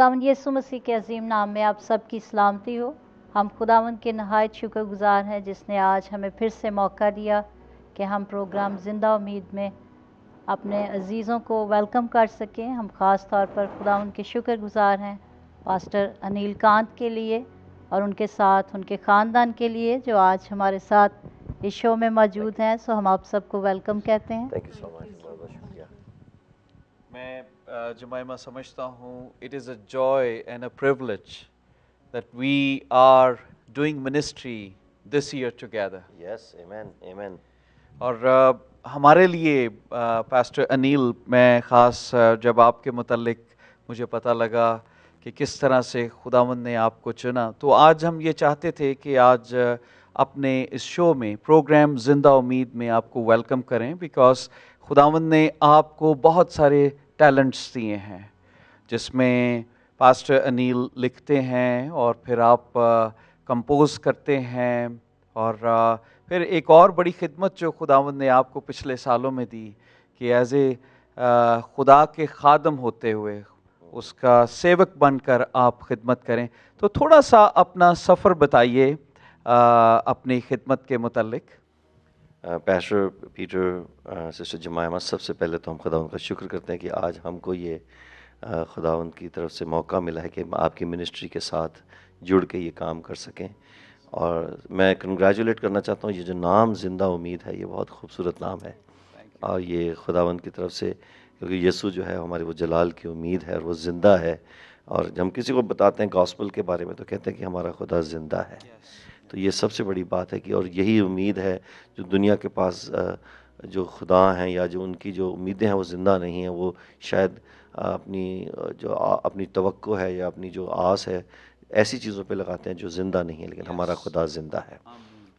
खुदा यसु मसीह के अजीम नाम में आप सबकी सलामती हो हम खुदा के नहायत शुक्रगुजार हैं जिसने आज हमें फिर से मौका दिया कि हम प्रोग्राम ज़िंदा उम्मीद में अपने अजीज़ों को वेलकम कर सकें हम ख़ास तौर पर खुदा के शुक्रगुजार हैं पास्टर अनिल कांत के लिए और उनके साथ उनके ख़ानदान के लिए जो आज हमारे साथ इस शो में मौजूद हैं सो हम आप सबको वेलकम कहते हैं थैंक यू सो मच बहुत बहुत शुक्रिया मैं uh, Jemima समझता हूँ it is a joy and a privilege that we are doing ministry this year together. Yes, amen, amen. और uh, हमारे लिए पास्टर uh, अनिल मैं ख़ास uh, जब आपके मतलब मुझे पता लगा कि किस तरह से खुदावन ने आपको चुना तो आज हम ये चाहते थे कि आज अपने इस शो में प्रोग्राम ज़िंदा उम्मीद में आपको वेलकम करें बिकॉज़ खुदावन ने आपको बहुत सारे टैलेंट्स दिए हैं जिसमें पास्टर अनिल लिखते हैं और फिर आप कंपोज करते हैं और फिर एक और बड़ी खिदमत जो खुदावंद ने आपको पिछले सालों में दी कि एज ए खुदा के खादम होते हुए उसका सेवक बनकर आप खिदमत करें तो थोड़ा सा अपना सफ़र बताइए अपनी खिदमत के मतलब पैशर पीटर सिस्टर जमायमा सबसे पहले तो हम खुदा उनका शुक्र करते हैं कि आज हमको ये खुदा उनकी तरफ से मौका मिला है कि आपकी मिनिस्ट्री के साथ जुड़ के ये काम कर सकें और मैं कंग्रेचुलेट करना चाहता हूँ ये जो नाम जिंदा उम्मीद है ये बहुत खूबसूरत नाम है और ये खुदावन की तरफ से क्योंकि यसु जो है हमारे वो जलाल की उम्मीद है और वो ज़िंदा है और जब हम किसी को बताते हैं गॉस्पल के बारे में तो कहते हैं कि हमारा खुदा ज़िंदा है yes. तो ये सबसे बड़ी बात है कि और यही उम्मीद है जो दुनिया के पास जो खुदा हैं या जो उनकी जो उम्मीदें हैं वो ज़िंदा नहीं हैं वो शायद अपनी जो अपनी तो है या अपनी जो आस है ऐसी चीज़ों पे लगाते हैं जो ज़िंदा नहीं है लेकिन हमारा खुदा ज़िंदा है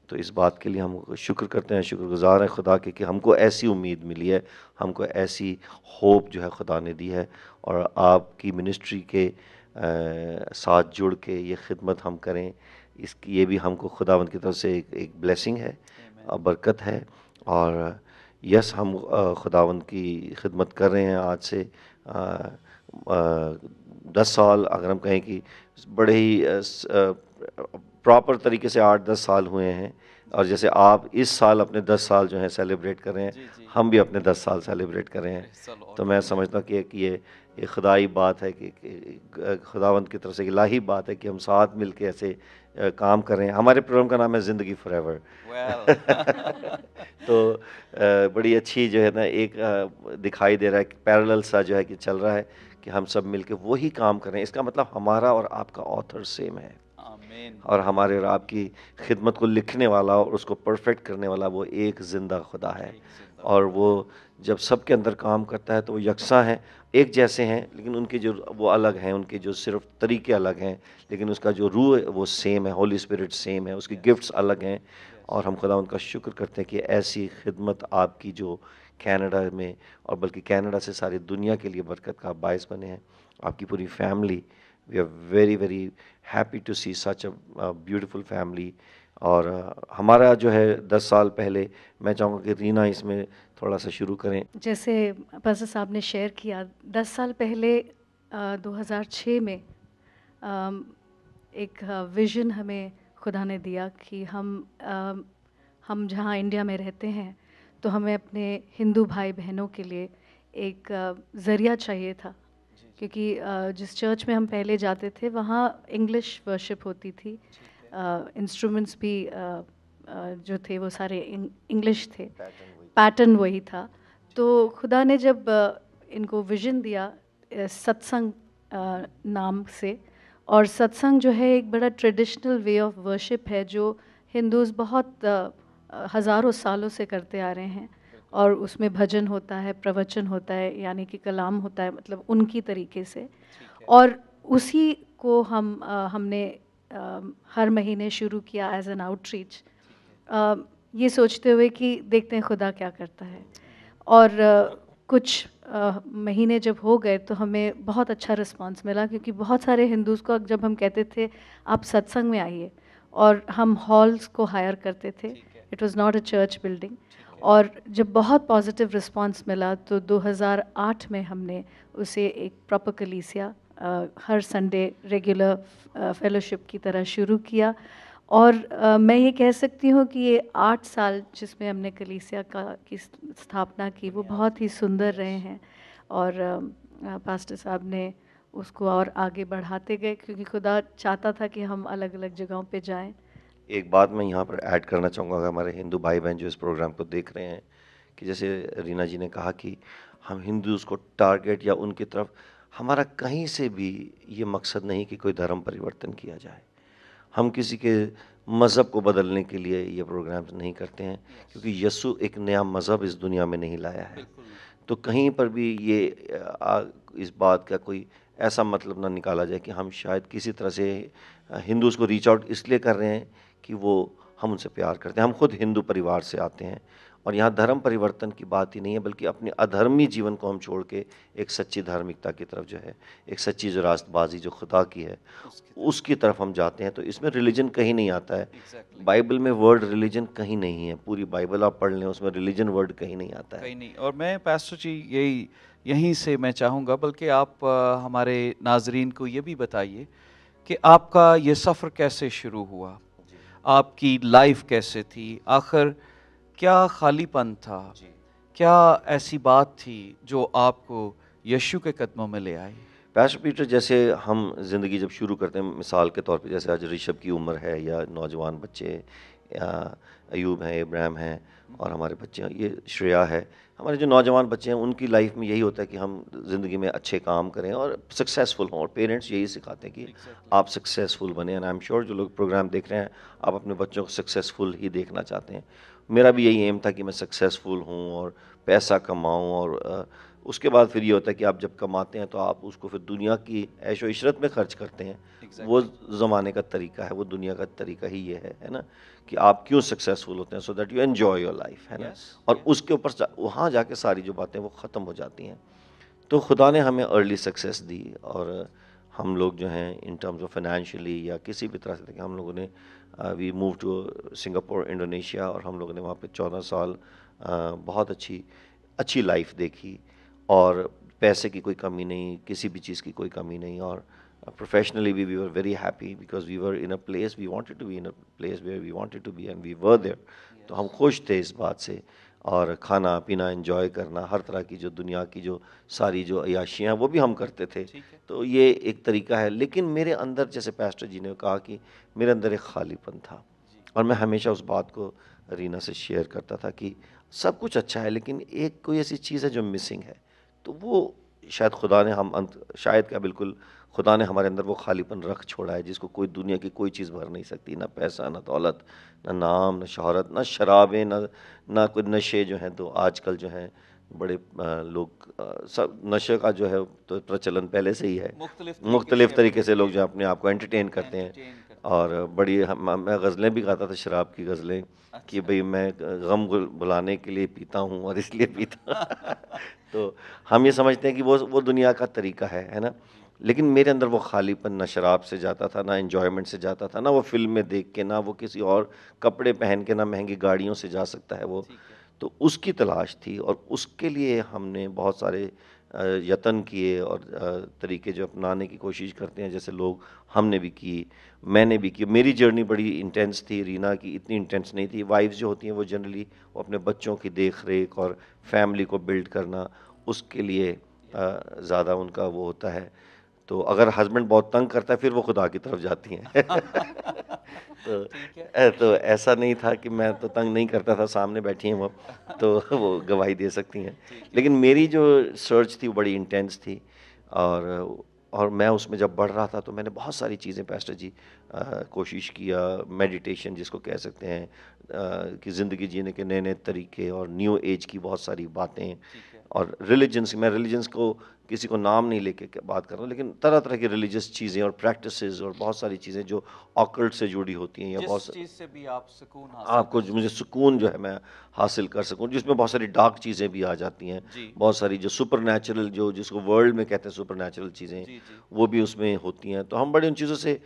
तो इस बात के लिए हम शुक्र करते हैं शुक्रगुजार हैं खुदा के कि हमको ऐसी उम्मीद मिली है हमको ऐसी होप जो है खुदा ने दी है और आपकी मिनिस्ट्री के आ, साथ जुड़ के ये खिदमत हम करें इसकी ये भी हमको खुदावन की तरफ से एक, एक ब्लेसिंग है और बरकत है और यस हम खुदावन की खिदमत कर रहे हैं आज से आ, आ, दस साल अगर हम कहें कि बड़े ही प्रॉपर तरीके से आठ दस साल हुए हैं और जैसे आप इस साल अपने दस साल जो हैं सेलिब्रेट कर रहे हैं जी, जी। हम भी अपने दस साल सेलिब्रेट कर रहे हैं तो मैं समझता हूँ कि एक ये ये खुदाई बात है कि, कि खुदावंत की तरफ से इलाही बात है कि हम साथ मिल के ऐसे काम कर रहे हैं हमारे प्रोग्राम का नाम है ज़िंदगी फॉर एवर तो बड़ी अच्छी जो है ना एक दिखाई दे रहा है पैरेलल सा जो है कि चल रहा है कि हम सब मिलके वही काम कर रहे हैं इसका मतलब हमारा और आपका ऑथर सेम है और हमारे और आपकी खिदमत को लिखने वाला और उसको परफेक्ट करने वाला वो एक ज़िंदा खुदा है और वो जब सबके अंदर काम करता है तो वो यकसा है एक जैसे हैं लेकिन उनके जो वो अलग हैं उनके जो सिर्फ तरीके अलग हैं लेकिन उसका जो रूह वो सेम है होली स्पिरिट सेम है उसकी गिफ्ट्स अलग हैं और हम खुदा उनका शुक्र करते हैं कि ऐसी खिदमत आपकी जो कनाडा में और बल्कि कनाडा से सारी दुनिया के लिए बरकत का बायस बने हैं आपकी पूरी family we are very very happy to see such a beautiful family और हमारा जो है दस साल पहले मैं चाहूँगा कि रीना इसमें थोड़ा सा शुरू करें जैसे पास्टर साहब ने शेयर किया दस साल पहले आ, 2006 में आ, एक विज़न हमें खुदा ने दिया कि हम आ, हम जहाँ इंडिया में रहते हैं तो हमें अपने हिंदू भाई बहनों के लिए एक ज़रिया चाहिए था क्योंकि जिस चर्च में हम पहले जाते थे वहाँ इंग्लिश वर्शिप होती थी इंस्ट्रूमेंट्स भी जो थे वो सारे इंग्लिश थे पैटर्न वही था तो खुदा ने जब इनको विजन दिया सत्संग नाम से और सत्संग जो है एक बड़ा ट्रेडिशनल वे ऑफ वर्शिप है जो हिंदूज़ बहुत हज़ारों सालों से करते आ रहे हैं और उसमें भजन होता है प्रवचन होता है यानी कि कलाम होता है मतलब उनकी तरीके से और उसी को हम हमने हर महीने शुरू किया एज एन आउटरीच ये सोचते हुए कि देखते हैं खुदा क्या करता है और कुछ महीने जब हो गए तो हमें बहुत अच्छा रिस्पांस मिला क्योंकि बहुत सारे हिंदूज़ को जब हम कहते थे आप सत्संग में आइए और हम हॉल्स को हायर करते थे it was not a church building और जब बहुत पॉजिटिव रिस्पांस मिला तो 2008 में हमने उसे एक प्रॉपर कलीसिया हर संडे रेगुलर फेलोशिप की तरह शुरू किया और मैं ये कह सकती हूँ कि ये आठ साल जिसमें हमने कलीसिया का की स्थापना की वो बहुत ही सुंदर रहे हैं और पास्टर साहब ने उसको और आगे बढ़ाते गए क्योंकि खुदा चाहता था कि हम अलग अलग जगहों पे जाएं एक बात मैं यहाँ पर ऐड करना चाहूँगा हमारे हिंदू भाई बहन जो इस प्रोग्राम को देख रहे हैं कि जैसे रीना जी ने कहा कि हम हिंदूज़ को टारगेट या उनकी तरफ हमारा कहीं से भी ये मकसद नहीं कि कोई धर्म परिवर्तन किया जाए हम किसी के मज़हब को बदलने के लिए ये प्रोग्राम नहीं करते हैं क्योंकि यसु एक नया मज़हब इस दुनिया में नहीं लाया है तो कहीं पर भी ये आ, इस बात का कोई ऐसा मतलब ना निकाला जाए कि हम शायद किसी तरह से हिंदूज़ को रीच आउट इसलिए कर रहे हैं कि वो हम उनसे प्यार करते हैं हम खुद हिंदू परिवार से आते हैं और यहाँ धर्म परिवर्तन की बात ही नहीं है बल्कि अपने अधर्मी जीवन को हम छोड़ के एक सच्ची धार्मिकता की तरफ जो है एक सच्ची जो रास्तबाजी जो खुदा की है उसकी तरफ हम जाते हैं तो इसमें रिलीजन कहीं नहीं आता है exactly. बाइबल में वर्ड रिलीजन कहीं नहीं है पूरी बाइबल आप पढ़ लें उसमें रिलीजन वर्ड कहीं नहीं आता है कहीं नहीं और मैं पैसो जी यही यहीं से मैं चाहूँगा बल्कि आप हमारे नाजरीन को ये भी बताइए कि आपका ये सफ़र कैसे शुरू हुआ आपकी लाइफ कैसे थी आखिर क्या खालीपन था क्या ऐसी बात थी जो आपको यशु के कदमों में ले आई पैश पीटर जैसे हम ज़िंदगी जब शुरू करते हैं मिसाल के तौर पे जैसे आज ऋषभ की उम्र है या नौजवान बच्चे या अयूब हैं इब्राहिम हैं और हमारे बच्चे हैं ये श्रेया है हमारे जो नौजवान बच्चे हैं उनकी लाइफ में यही होता है कि हम ज़िंदगी में अच्छे काम करें और सक्सेसफुल हों और पेरेंट्स यही सिखाते हैं कि exactly. आप सक्सेसफुल बने एंड आई एम श्योर जो लोग प्रोग्राम देख रहे हैं आप अपने बच्चों को सक्सेसफुल ही देखना चाहते हैं मेरा भी यही एम था कि मैं सक्सेसफुल हूँ और पैसा कमाऊँ और उसके बाद फिर ये होता है कि आप जब कमाते हैं तो आप उसको फिर दुनिया की ऐशो इशरत में खर्च करते हैं exactly. वो ज़माने का तरीका है वो दुनिया का तरीका ही ये है है ना कि आप क्यों सक्सेसफुल होते हैं so that you enjoy your life है ना yes, और yes. उसके ऊपर वहाँ जाके सारी जो बातें वो ख़त्म हो जाती हैं तो खुदा ने हमें अर्ली सक्सेस दी और हम लोग जो हैं इन टर्म्स ऑफ फाइनेंशियली या किसी भी तरह से देखें हम लोगों ने we move to Singapore Indonesia और हम लोगों ने वहाँ पे चौदह साल uh, बहुत अच्छी अच्छी लाइफ देखी और पैसे की कोई कमी नहीं किसी भी चीज़ की कोई कमी नहीं और professionally we we were very happy because we were in a place we wanted to be in a place where we wanted to be and we were there तो हम खुश थे इस बात से और खाना पीना इन्जॉय करना हर तरह की जो दुनिया की जो सारी जो अयाशियाँ वो भी हम करते थे तो ये एक तरीका है लेकिन मेरे अंदर जैसे पैस्टर जी ने कहा कि मेरे अंदर एक खालीपन था और मैं हमेशा उस बात को रीना से शेयर करता था कि सब कुछ अच्छा है लेकिन एक कोई ऐसी चीज़ है जो मिसिंग है तो वो शायद खुदा ने हम अंत शायद क्या बिल्कुल खुदा ने हमारे अंदर वो खालीपन रख छोड़ा है जिसको कोई दुनिया की कोई चीज़ भर नहीं सकती ना पैसा ना दौलत ना नाम ना शहरत ना शराबें ना ना कोई नशे जो हैं तो आजकल जो हैं बड़े लोग सब नशे का जो है तो प्रचलन पहले से ही है मुख्तलिफ तरीके से लोग जो अपने आप को एंटरटेन करते हैं और बड़ी मैं गज़लें भी गाता था शराब की गज़लें अच्छा। कि भाई मैं गम बुलाने के लिए पीता हूँ और इसलिए पीता तो हम ये समझते हैं कि वो वो दुनिया का तरीका है है ना लेकिन मेरे अंदर वो खालीपन ना शराब से जाता था ना इन्जॉयमेंट से जाता था ना वो फिल्म में देख के ना वो किसी और कपड़े पहन के ना महंगी गाड़ियों से जा सकता है वो है। तो उसकी तलाश थी और उसके लिए हमने बहुत सारे यतन किए और तरीके जो अपनाने की कोशिश करते हैं जैसे लोग हमने भी की मैंने भी की मेरी जर्नी बड़ी इंटेंस थी रीना की इतनी इंटेंस नहीं थी वाइफ जो होती हैं वो जनरली वो अपने बच्चों की देख रेख और फैमिली को बिल्ड करना उसके लिए ज़्यादा उनका वो होता है तो अगर हस्बैंड बहुत तंग करता है फिर वो खुदा की तरफ जाती हैं तो है। तो ऐसा नहीं था कि मैं तो तंग नहीं करता था सामने बैठी हैं वो तो वो गवाही दे सकती हैं लेकिन मेरी जो सर्च थी वो बड़ी इंटेंस थी और और मैं उसमें जब बढ़ रहा था तो मैंने बहुत सारी चीज़ें पैस्टर जी आ, कोशिश किया मेडिटेशन जिसको कह सकते हैं आ, कि ज़िंदगी जीने के नए नए तरीके और न्यू एज की बहुत सारी बातें और रिलीजन्स मैं रिलीजन्स को किसी को नाम नहीं लेके बात कर रहा हूँ लेकिन तरह तरह की रिलीजियस चीज़ें और प्रैक्टिसेस और बहुत सारी चीज़ें जो ऑकल्ट से जुड़ी होती हैं या बहुत चीज़ से भी आप सुकून आपको हाँ, मुझे सुकून जो है मैं हासिल कर सकूँ जिसमें बहुत सारी डार्क चीज़ें भी आ जाती हैं बहुत सारी जो सुपर जो जिसको वर्ल्ड में कहते हैं सुपर चीज़ें वो भी उसमें होती हैं तो हम बड़े उन चीज़ों से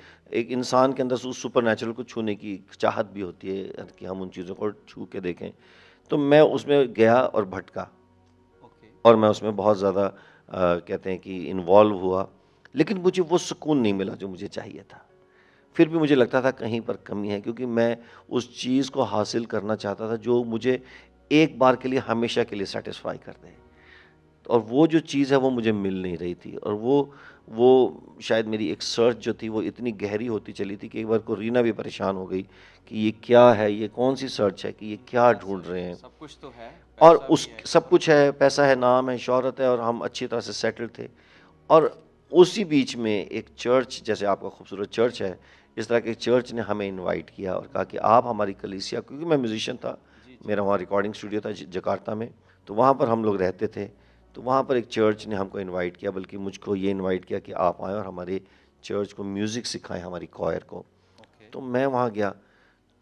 एक इंसान के अंदर उस सुपर को छूने की चाहत भी होती है कि हम उन चीज़ों को छू के देखें तो मैं उसमें गया और भटका और मैं उसमें बहुत ज़्यादा कहते हैं कि इन्वॉल्व हुआ लेकिन मुझे वो सुकून नहीं मिला जो मुझे चाहिए था फिर भी मुझे लगता था कहीं पर कमी है क्योंकि मैं उस चीज़ को हासिल करना चाहता था जो मुझे एक बार के लिए हमेशा के लिए सेटिस्फाई कर दे और वो जो चीज़ है वो मुझे मिल नहीं रही थी और वो वो शायद मेरी एक सर्च जो थी वो इतनी गहरी होती चली थी कि एक बार को रीना भी परेशान हो गई कि ये क्या है ये कौन सी सर्च है कि ये क्या ढूंढ रहे हैं सब कुछ तो है और उस सब कुछ है पैसा है नाम है शहरत है और हम अच्छी तरह से सेटल थे और उसी बीच में एक चर्च जैसे आपका खूबसूरत चर्च है इस तरह के चर्च ने हमें इनवाइट किया और कहा कि आप हमारी कलीसिया क्योंकि मैं म्यूजिशियन था मेरा वहाँ रिकॉर्डिंग स्टूडियो था जकार्ता में तो वहाँ पर हम लोग रहते थे तो वहाँ पर एक चर्च ने हमको इनवाइट किया बल्कि मुझको ये इनवाइट किया कि आप आएँ और हमारे चर्च को म्यूज़िक सिखाएं हमारी कॉयर को okay. तो मैं वहाँ गया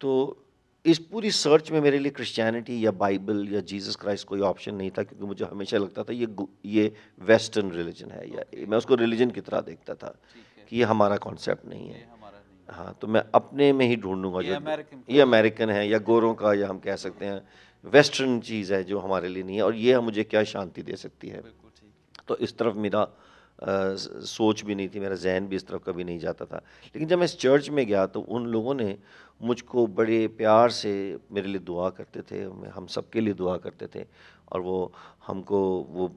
तो इस पूरी सर्च में मेरे लिए क्रिश्चियनिटी या बाइबल या जीसस क्राइस्ट कोई ऑप्शन नहीं था क्योंकि मुझे हमेशा लगता था ये ये वेस्टर्न रिलीजन है या मैं उसको रिलीजन की तरह देखता था कि ये हमारा कॉन्सेप्ट नहीं है हाँ तो मैं अपने में ही ढूंढूंगा जो ये अमेरिकन है या गोरों का या हम कह सकते हैं वेस्टर्न चीज़ है जो हमारे लिए नहीं है और ये मुझे क्या शांति दे सकती है तो इस तरफ मेरा सोच भी नहीं थी मेरा जहन भी इस तरफ कभी नहीं जाता था लेकिन जब मैं इस चर्च में गया तो उन लोगों ने मुझको बड़े प्यार से मेरे लिए दुआ करते थे हम सब के लिए दुआ करते थे और वो हमको वो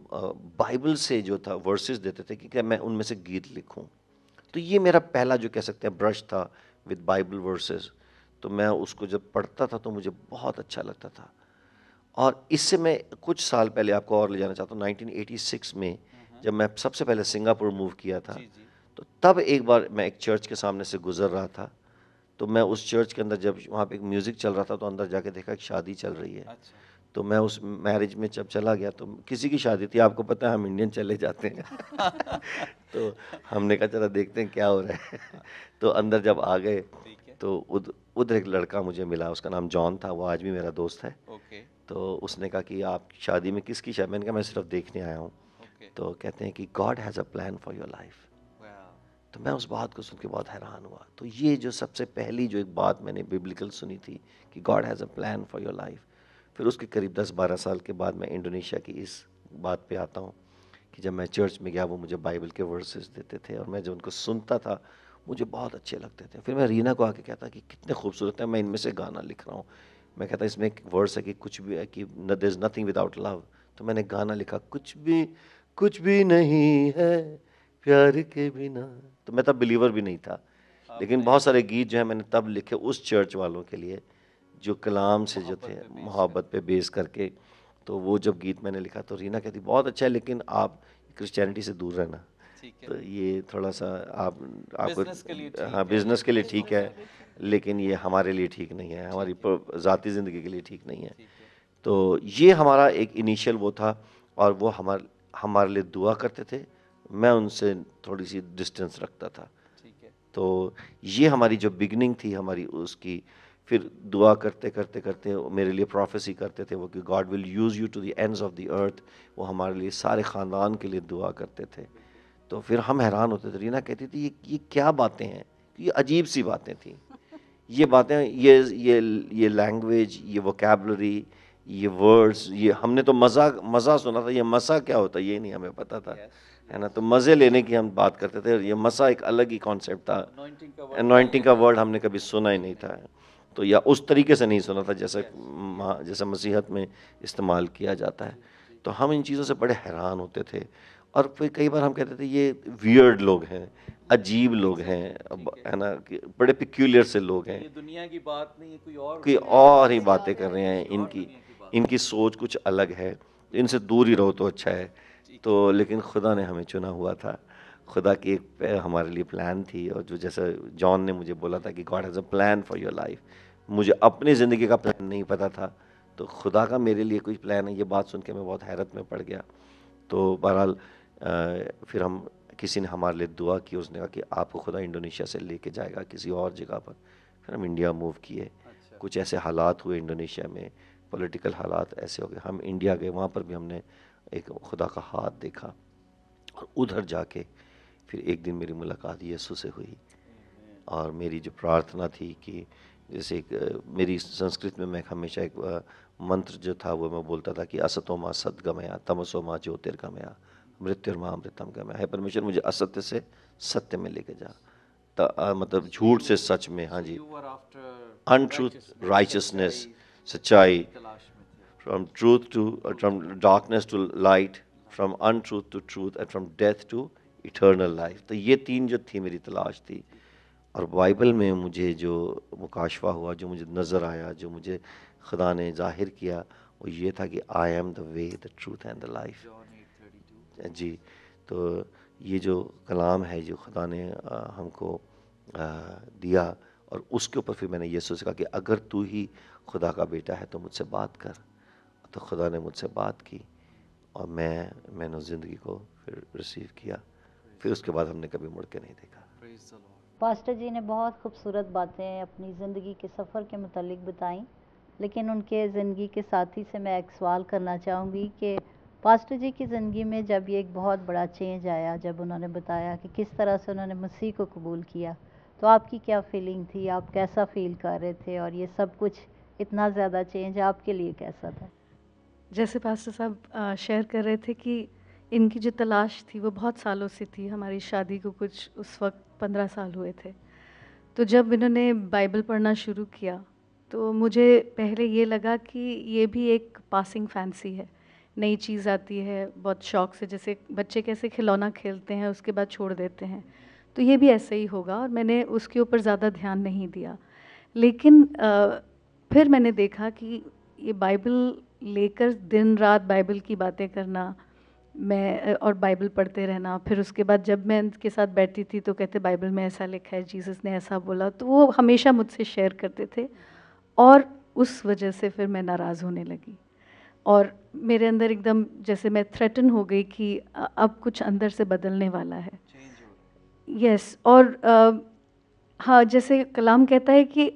बाइबल से जो था वर्सेस देते थे कि क्या मैं उनमें से गीत लिखूं तो ये मेरा पहला जो कह सकते हैं ब्रश था विद बाइबल वर्सेस तो मैं उसको जब पढ़ता था तो मुझे बहुत अच्छा लगता था और इससे मैं कुछ साल पहले आपको और ले जाना चाहता हूँ नाइनटीन में हम्म। जब मैं सबसे पहले सिंगापुर मूव किया था जी, जी। तो तब एक बार मैं एक चर्च के सामने से गुजर रहा था तो मैं उस चर्च के अंदर जब वहाँ पे एक म्यूज़िक चल रहा था तो अंदर जाके देखा कि शादी चल रही है अच्छा। तो मैं उस मैरिज में जब चला गया तो किसी की शादी थी आपको पता है हम इंडियन चले जाते हैं तो हमने कहा चला देखते हैं क्या हो रहा है तो अंदर जब आ गए तो उधर एक लड़का मुझे मिला उसका नाम जॉन था वो आज भी मेरा दोस्त है तो उसने कहा कि आप शादी में किसकी शादी मैंने कहा मैं सिर्फ देखने आया हूँ तो कहते हैं कि God has a plan for your life तो मैं उस बात को सुन के बहुत हैरान हुआ तो ये जो सबसे पहली जो एक बात मैंने बिब्लिकल सुनी थी कि God has a plan for your life फिर उसके करीब 10-12 साल के बाद मैं इंडोनेशिया की इस बात पे आता हूँ कि जब मैं चर्च में गया वो मुझे बाइबल के वर्सेस देते थे और मैं जब उनको सुनता था मुझे बहुत अच्छे लगते थे फिर मैं रीना को आके कहता कि कितने खूबसूरत हैं मैं इनमें से गाना लिख रहा हूँ मैं कहता इसमें एक वर्स है कि कुछ भी है कि there is nothing without love तो मैंने गाना लिखा कुछ भी कुछ भी नहीं है प्यार के बिना तो मैं तब बिलीवर भी नहीं था लेकिन बहुत सारे गीत जो है मैंने तब लिखे उस चर्च वालों के लिए जो कलाम से जो थे मोहब्बत पे बेस करके तो वो जब गीत मैंने लिखा तो रीना कहती बहुत अच्छा है लेकिन आप क्रिश्चियनिटी से दूर रहना तो ये थोड़ा सा आप आपको हाँ बिजनेस के लिए हाँ, ठीक है लेकिन ये हमारे लिए ठीक नहीं है हमारी ज़ाती ज़िंदगी के लिए ठीक नहीं है तो ये हमारा एक इनिशियल वो था और वो हमारे हमारे लिए दुआ करते थे मैं उनसे थोड़ी सी डिस्टेंस रखता था तो ये हमारी जो बिगनिंग थी हमारी उसकी फिर दुआ करते करते करते मेरे लिए प्रोफेसी करते थे वो कि God will use you to the ends of the earth वो हमारे लिए सारे ख़ानदान के लिए दुआ करते थे तो फिर हम हैरान होते थे रीना कहती थी ये ये क्या बातें हैं ये अजीब सी बातें थी ये बातें ये ये ये लैंग्वेज ये वोकेबलरी ये वर्ड्स ये हमने तो मज़ा मज़ा सुना था ये मसा क्या होता ये नहीं हमें पता था yes. है ना तो मज़े लेने की हम बात करते थे ये मसा एक अलग ही कॉन्सेप्ट था नॉइंटिंग का वर्ड हमने कभी सुना ही नहीं था तो या उस तरीके से नहीं सुना था जैसे हाँ, जैसे मसीहत में इस्तेमाल किया जाता है तो हम इन चीज़ों से बड़े हैरान होते थे और फिर कई बार हम कहते थे ये वियर्ड लोग हैं अजीब लोग हैं है ना बड़े पिक्यूलियर से लोग हैं दुनिया की बात नहीं कोई और कोई और ही बातें कर रहे हैं इनकी इनकी सोच कुछ अलग है इनसे दूर ही रहो तो अच्छा है तो लेकिन खुदा ने हमें चुना हुआ था खुदा की एक हमारे लिए प्लान थी और जो जैसा जॉन ने मुझे बोला था कि God has a plan for your life मुझे अपनी ज़िंदगी का प्लान नहीं पता था तो खुदा का मेरे लिए कोई प्लान है ये बात सुन के मैं बहुत हैरत में पड़ गया तो बहरहाल फिर हम किसी ने हमारे लिए दुआ की उसने कहा कि आपको खुदा इंडोनेशिया से लेके जाएगा किसी और जगह पर फिर हम इंडिया मूव किए अच्छा। कुछ ऐसे हालात हुए इंडोनेशिया में पॉलिटिकल हालात ऐसे हो गए हम इंडिया गए वहाँ पर भी हमने एक खुदा का हाथ देखा और उधर जाके फिर एक दिन मेरी मुलाकात यीशु से हुई और मेरी जो प्रार्थना थी कि जैसे एक मेरी संस्कृत में मैं हमेशा एक मंत्र जो था वो मैं बोलता था कि असतो माँ सत गमया तमसो माँ ज्योतिर्गमया मृत्यु माँ अमृतम गमया है परमेश्वर मुझे असत्य से सत्य में लेके जा आ, मतलब झूठ से सच में हाँ जी अनट्रूथ राइचसनेस सच्चाई from truth to, uh, from darkness to light, from untruth to truth, and from death to eternal life तो ये तीन जो थी मेरी तलाश थी और बाइबल में मुझे जो मुकाशवा हुआ जो मुझे नज़र आया जो मुझे खुदा ने जाहिर किया वो ये था कि I am the way the truth and the life जी तो ये जो कलाम है जो खुदा ने आ, हमको आ, दिया और उसके ऊपर फिर मैंने यीशु से कि अगर तू ही खुदा का बेटा है तो मुझसे बात कर तो खुदा ने मुझसे बात की और मैं मैंने ज़िंदगी को फिर रिसीव किया फिर उसके बाद हमने कभी मुड़ के नहीं देखा पास्टर जी ने बहुत खूबसूरत बातें अपनी ज़िंदगी के सफ़र के मतलब बताई लेकिन उनके ज़िंदगी के साथी से मैं एक सवाल करना चाहूँगी कि पास्टर जी की ज़िंदगी में जब ये एक बहुत बड़ा चेंज आया जब उन्होंने बताया कि किस तरह से उन्होंने मसीह को कबूल किया तो आपकी क्या फीलिंग थी आप कैसा फील कर रहे थे और ये सब कुछ इतना ज़्यादा चेंज आपके लिए कैसा था जैसे पास्टर साहब शेयर कर रहे थे कि इनकी जो तलाश थी वो बहुत सालों से थी हमारी शादी को कुछ उस वक्त पंद्रह साल हुए थे तो जब इन्होंने बाइबल पढ़ना शुरू किया तो मुझे पहले ये लगा कि ये भी एक पासिंग फैंसी है नई चीज़ आती है बहुत शौक से जैसे बच्चे कैसे खिलौना खेलते हैं उसके बाद छोड़ देते हैं तो ये भी ऐसे ही होगा और मैंने उसके ऊपर ज़्यादा ध्यान नहीं दिया लेकिन आ, फिर मैंने देखा कि ये बाइबल लेकर दिन रात बाइबल की बातें करना मैं और बाइबल पढ़ते रहना फिर उसके बाद जब मैं उनके साथ बैठती थी तो कहते बाइबल में ऐसा लिखा है जीसस ने ऐसा बोला तो वो हमेशा मुझसे शेयर करते थे और उस वजह से फिर मैं नाराज़ होने लगी और मेरे अंदर एकदम जैसे मैं थ्रेटन हो गई कि अब कुछ अंदर से बदलने वाला है यस yes, और हाँ जैसे कलाम कहता है कि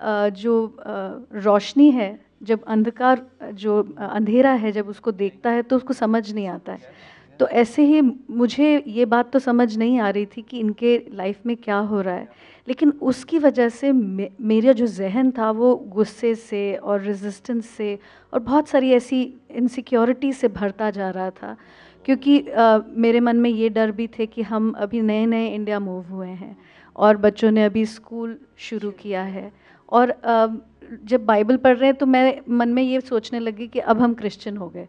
आ, जो रोशनी है जब अंधकार जो अंधेरा है जब उसको देखता है तो उसको समझ नहीं आता है तो ऐसे ही मुझे ये बात तो समझ नहीं आ रही थी कि इनके लाइफ में क्या हो रहा है लेकिन उसकी वजह से मे, मेरा जो जहन था वो गुस्से से और रेजिस्टेंस से और बहुत सारी ऐसी इनसिक्योरिटी से भरता जा रहा था क्योंकि आ, मेरे मन में ये डर भी थे कि हम अभी नए नए इंडिया मूव हुए हैं और बच्चों ने अभी स्कूल शुरू किया है और आ, जब बाइबल पढ़ रहे हैं तो मैं मन में ये सोचने लगी कि अब हम क्रिश्चियन हो गए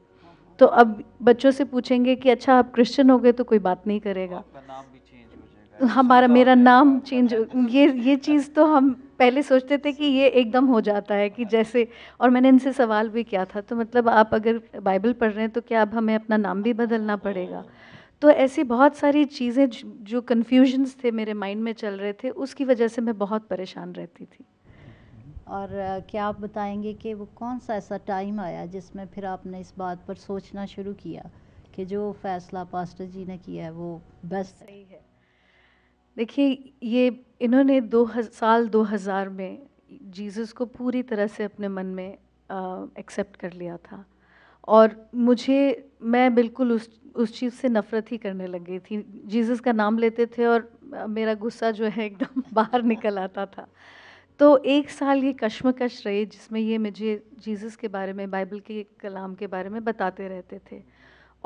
तो अब बच्चों से पूछेंगे कि अच्छा आप क्रिश्चियन हो गए तो कोई बात नहीं करेगा हाँ, हमारा मेरा नाम चेंज ये ये चीज़ तो हम पहले सोचते थे कि ये एकदम हो जाता है कि जैसे और मैंने इनसे सवाल भी किया था तो मतलब आप अगर बाइबल पढ़ रहे हैं तो क्या अब हमें अपना नाम भी बदलना पड़ेगा तो ऐसी बहुत सारी चीज़ें जो कन्फ्यूजन्स थे मेरे माइंड में चल रहे थे उसकी वजह से मैं बहुत परेशान रहती थी और क्या आप बताएंगे कि वो कौन सा ऐसा टाइम आया जिसमें फिर आपने इस बात पर सोचना शुरू किया कि जो फ़ैसला पास्टर जी ने किया है वो बेस्ट सही है देखिए ये इन्होंने दो साल 2000 में जीसस को पूरी तरह से अपने मन में एक्सेप्ट कर लिया था और मुझे मैं बिल्कुल उस उस चीज़ से नफ़रत ही करने लग गई थी जीसस का नाम लेते थे और मेरा गुस्सा जो है एकदम बाहर निकल आता था तो एक साल ये कश्मकश रही जिसमें ये मुझे जीसस के बारे में बाइबल के कलाम के बारे में बताते रहते थे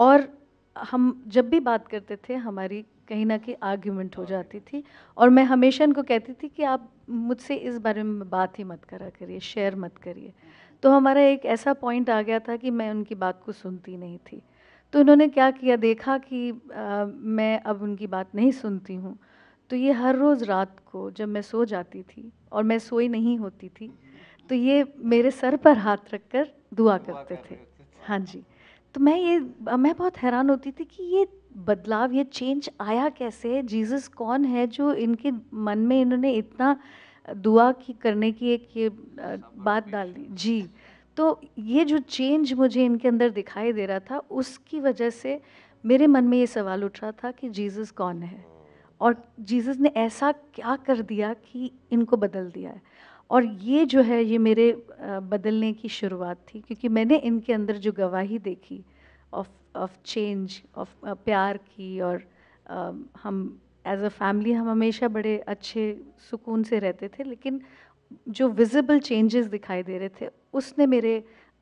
और हम जब भी बात करते थे हमारी कहीं ना कहीं आर्ग्यूमेंट हो जाती थी और मैं हमेशा इनको कहती थी कि आप मुझसे इस बारे में बात ही मत करा करिए शेयर मत करिए तो हमारा एक ऐसा पॉइंट आ गया था कि मैं उनकी बात को सुनती नहीं थी तो उन्होंने क्या किया देखा कि आ, मैं अब उनकी बात नहीं सुनती हूँ तो ये हर रोज़ रात को जब मैं सो जाती थी और मैं सोई नहीं होती थी तो ये मेरे सर पर हाथ रख कर दुआ करते थे हाँ जी तो मैं ये मैं बहुत हैरान होती थी कि ये बदलाव ये चेंज आया कैसे है जीसस कौन है जो इनके मन में इन्होंने इतना दुआ की करने की एक ये बात डाल दी जी तो ये जो चेंज मुझे इनके अंदर दिखाई दे रहा था उसकी वजह से मेरे मन में ये सवाल उठ रहा था कि जीसस कौन है और जीसस ने ऐसा क्या कर दिया कि इनको बदल दिया है और ये जो है ये मेरे बदलने की शुरुआत थी क्योंकि मैंने इनके अंदर जो गवाही देखी ऑफ ऑफ चेंज ऑफ प्यार की और uh, हम एज अ फैमिली हम हमेशा बड़े अच्छे सुकून से रहते थे लेकिन जो विजिबल चेंजेस दिखाई दे रहे थे उसने मेरे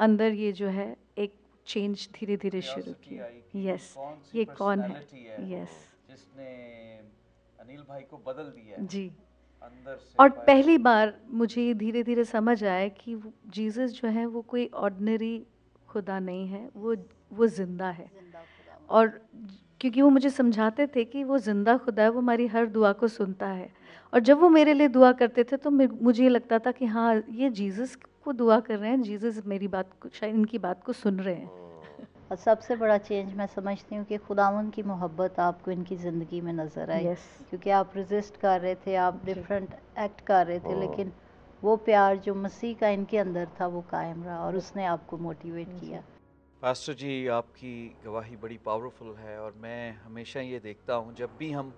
अंदर ये जो है एक चेंज धीरे धीरे शुरू किया यस ये कौन है यस yes. जिसने अनिल भाई को बदल दिया है जी अंदर से और पहली बार मुझे धीरे धीरे समझ आया कि जीसस जो है वो कोई ऑर्डनरी खुदा नहीं है वो वो जिंदा है और क्योंकि वो मुझे समझाते थे कि वो जिंदा खुदा है वो हमारी हर दुआ को सुनता है और जब वो मेरे लिए दुआ करते थे तो मुझे लगता था कि हाँ ये जीसस को दुआ कर रहे हैं जीसस मेरी बात को शायद इनकी बात को सुन रहे हैं और सबसे बड़ा चेंज मैं समझती हूँ कि खुदावन की मोहब्बत आपको इनकी ज़िंदगी में नज़र आई yes. क्योंकि आप रिजिस्ट कर रहे थे आप डिफरेंट एक्ट कर रहे थे oh. लेकिन वो प्यार जो मसीह का इनके अंदर था वो कायम रहा और उसने आपको मोटिवेट किया पास्टर जी आपकी गवाही बड़ी पावरफुल है और मैं हमेशा ये देखता हूँ जब भी हम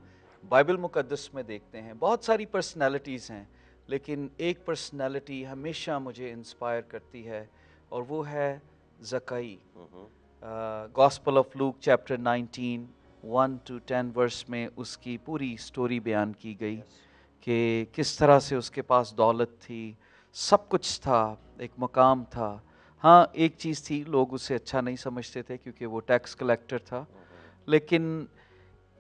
बाइबल मुकदस में देखते हैं बहुत सारी पर्सनैलिटीज़ हैं लेकिन एक पर्सनैलिटी हमेशा मुझे इंस्पायर करती है और वो है Zacchaeus mm-hmm. Gospel of Luke chapter 19 1 to 10 verse में उसकी पूरी स्टोरी बयान की गई कि किस तरह से उसके पास दौलत थी सब कुछ था एक मकाम था हाँ एक चीज़ थी लोग उसे अच्छा नहीं समझते थे क्योंकि वो टैक्स कलेक्टर था लेकिन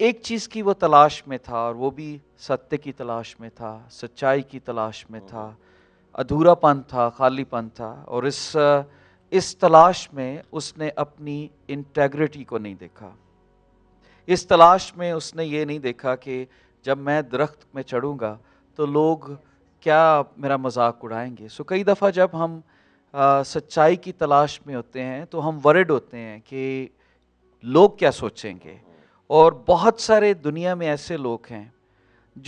एक चीज़ की वो तलाश में था और वो भी सत्य की तलाश में था सच्चाई की तलाश में था हम्म। अधूरापन था खालीपन था और इस आ, इस तलाश में उसने अपनी इंटेग्रिटी को नहीं देखा इस तलाश में उसने ये नहीं देखा कि जब मैं दरख्त में चढ़ूँगा तो लोग क्या मेरा मजाक उड़ाएंगे सो कई दफ़ा जब हम आ, सच्चाई की तलाश में होते हैं तो हम वर्ड होते हैं कि लोग क्या सोचेंगे और बहुत सारे दुनिया में ऐसे लोग हैं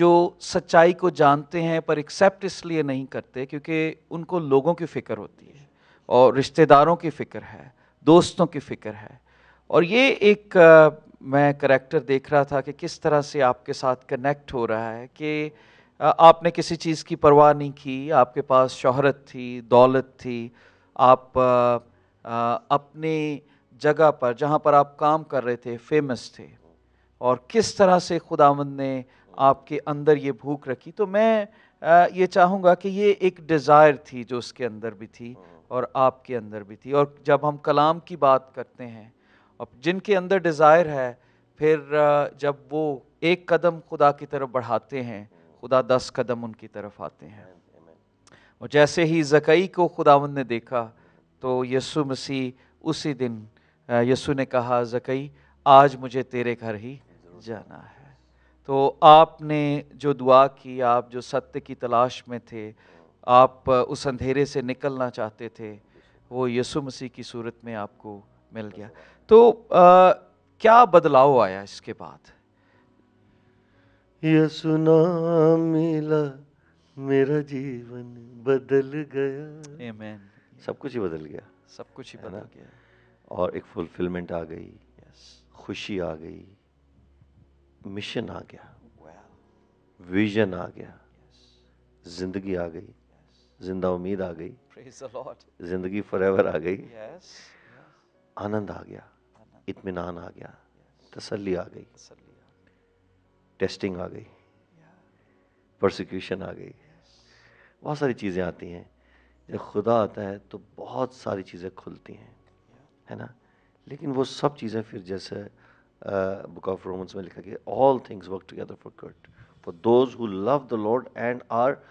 जो सच्चाई को जानते हैं पर एक्सेप्ट इसलिए नहीं करते क्योंकि उनको लोगों की फ़िक्र होती है और रिश्तेदारों की फ़िक्र है दोस्तों की फ़िक्र है और ये एक आ, मैं करेक्टर देख रहा था कि किस तरह से आपके साथ कनेक्ट हो रहा है कि आ, आपने किसी चीज़ की परवाह नहीं की आपके पास शोहरत थी दौलत थी आप आ, आ, अपने जगह पर जहाँ पर आप काम कर रहे थे फेमस थे और किस तरह से खुदावंद ने आपके अंदर ये भूख रखी तो मैं आ, ये चाहूँगा कि ये एक डिज़ायर थी जो उसके अंदर भी थी और आपके अंदर भी थी और जब हम कलाम की बात करते हैं और जिनके अंदर डिज़ायर है फिर जब वो एक कदम खुदा की तरफ बढ़ाते हैं खुदा दस कदम उनकी तरफ आते हैं और जैसे ही जकई को खुदावन ने देखा तो यसु मसीह उसी दिन यसु ने कहा जकई आज मुझे तेरे घर ही जाना है तो आपने जो दुआ की आप जो सत्य की तलाश में थे आप उस अंधेरे से निकलना चाहते थे वो यसु मसीह की सूरत में आपको मिल गया तो आ, क्या बदलाव आया इसके बाद यसुना नाम मिला मेरा जीवन बदल गया Amen. सब कुछ ही बदल गया सब कुछ ही बदल गया और एक फुलफिलमेंट आ गई yes. खुशी आ गई मिशन आ गया विजन wow. आ गया yes. जिंदगी आ गई जिंदा उम्मीद आ गई जिंदगी एवर आ गई आनंद आ गया इतमान आ गया तसल्ली आ गई टेस्टिंग आ गई प्रोसिक्यूशन आ गई बहुत सारी चीज़ें आती हैं जब खुदा आता है तो बहुत सारी चीज़ें खुलती हैं है ना लेकिन वो सब चीज़ें फिर जैसे बुक ऑफ रोमन्स में लिखा गया all things work together for good for those who love the Lord and are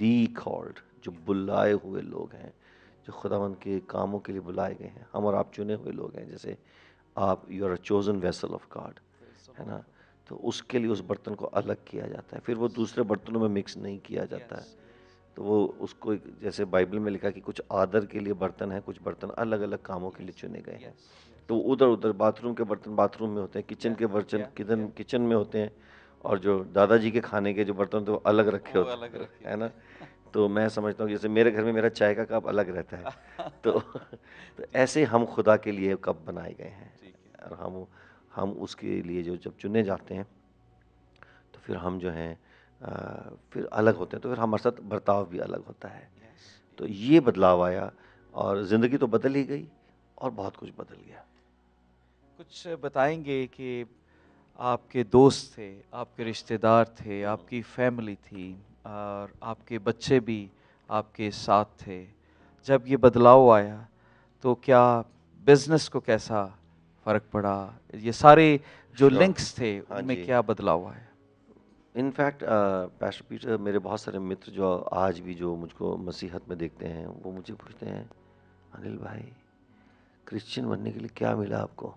the called जो बुलाए हुए लोग हैं जो खुदा के कामों के लिए बुलाए गए हैं हम और आप चुने हुए लोग हैं जैसे आप you are a chosen vessel of God है ना तो उसके लिए उस बर्तन को अलग किया जाता है फिर वो दूसरे बर्तनों में मिक्स नहीं किया जाता है तो वो उसको जैसे बाइबल में लिखा कि कुछ आदर के लिए बर्तन है कुछ बर्तन अलग अलग कामों के लिए चुने गए हैं तो उधर उधर बाथरूम के बर्तन बाथरूम में होते हैं किचन के बर्तन किचन किचन में होते हैं और जो दादाजी के खाने के जो बर्तन थे वो अलग रखे होते हैं है ना तो मैं समझता हूँ जैसे मेरे घर में मेरा चाय का कप अलग रहता है तो, तो ऐसे हम खुदा के लिए कप बनाए गए हैं और हम हम उसके लिए जो जब चुने जाते हैं तो फिर हम जो हैं फिर अलग होते हैं तो फिर हमारे साथ बर्ताव भी अलग होता है तो ये बदलाव आया और ज़िंदगी तो बदल ही गई और बहुत कुछ बदल गया कुछ बताएंगे कि आपके दोस्त थे आपके रिश्तेदार थे आपकी फैमिली थी और आपके बच्चे भी आपके साथ थे जब ये बदलाव आया तो क्या बिजनेस को कैसा फर्क पड़ा ये सारे जो sure. लिंक्स थे हाँ उनमें क्या बदलाव आया इनफैक्ट पैस्टर पीटर मेरे बहुत सारे मित्र जो आज भी जो मुझको मसीहत में देखते हैं वो मुझे पूछते हैं अनिल भाई क्रिश्चियन बनने के लिए क्या मिला आपको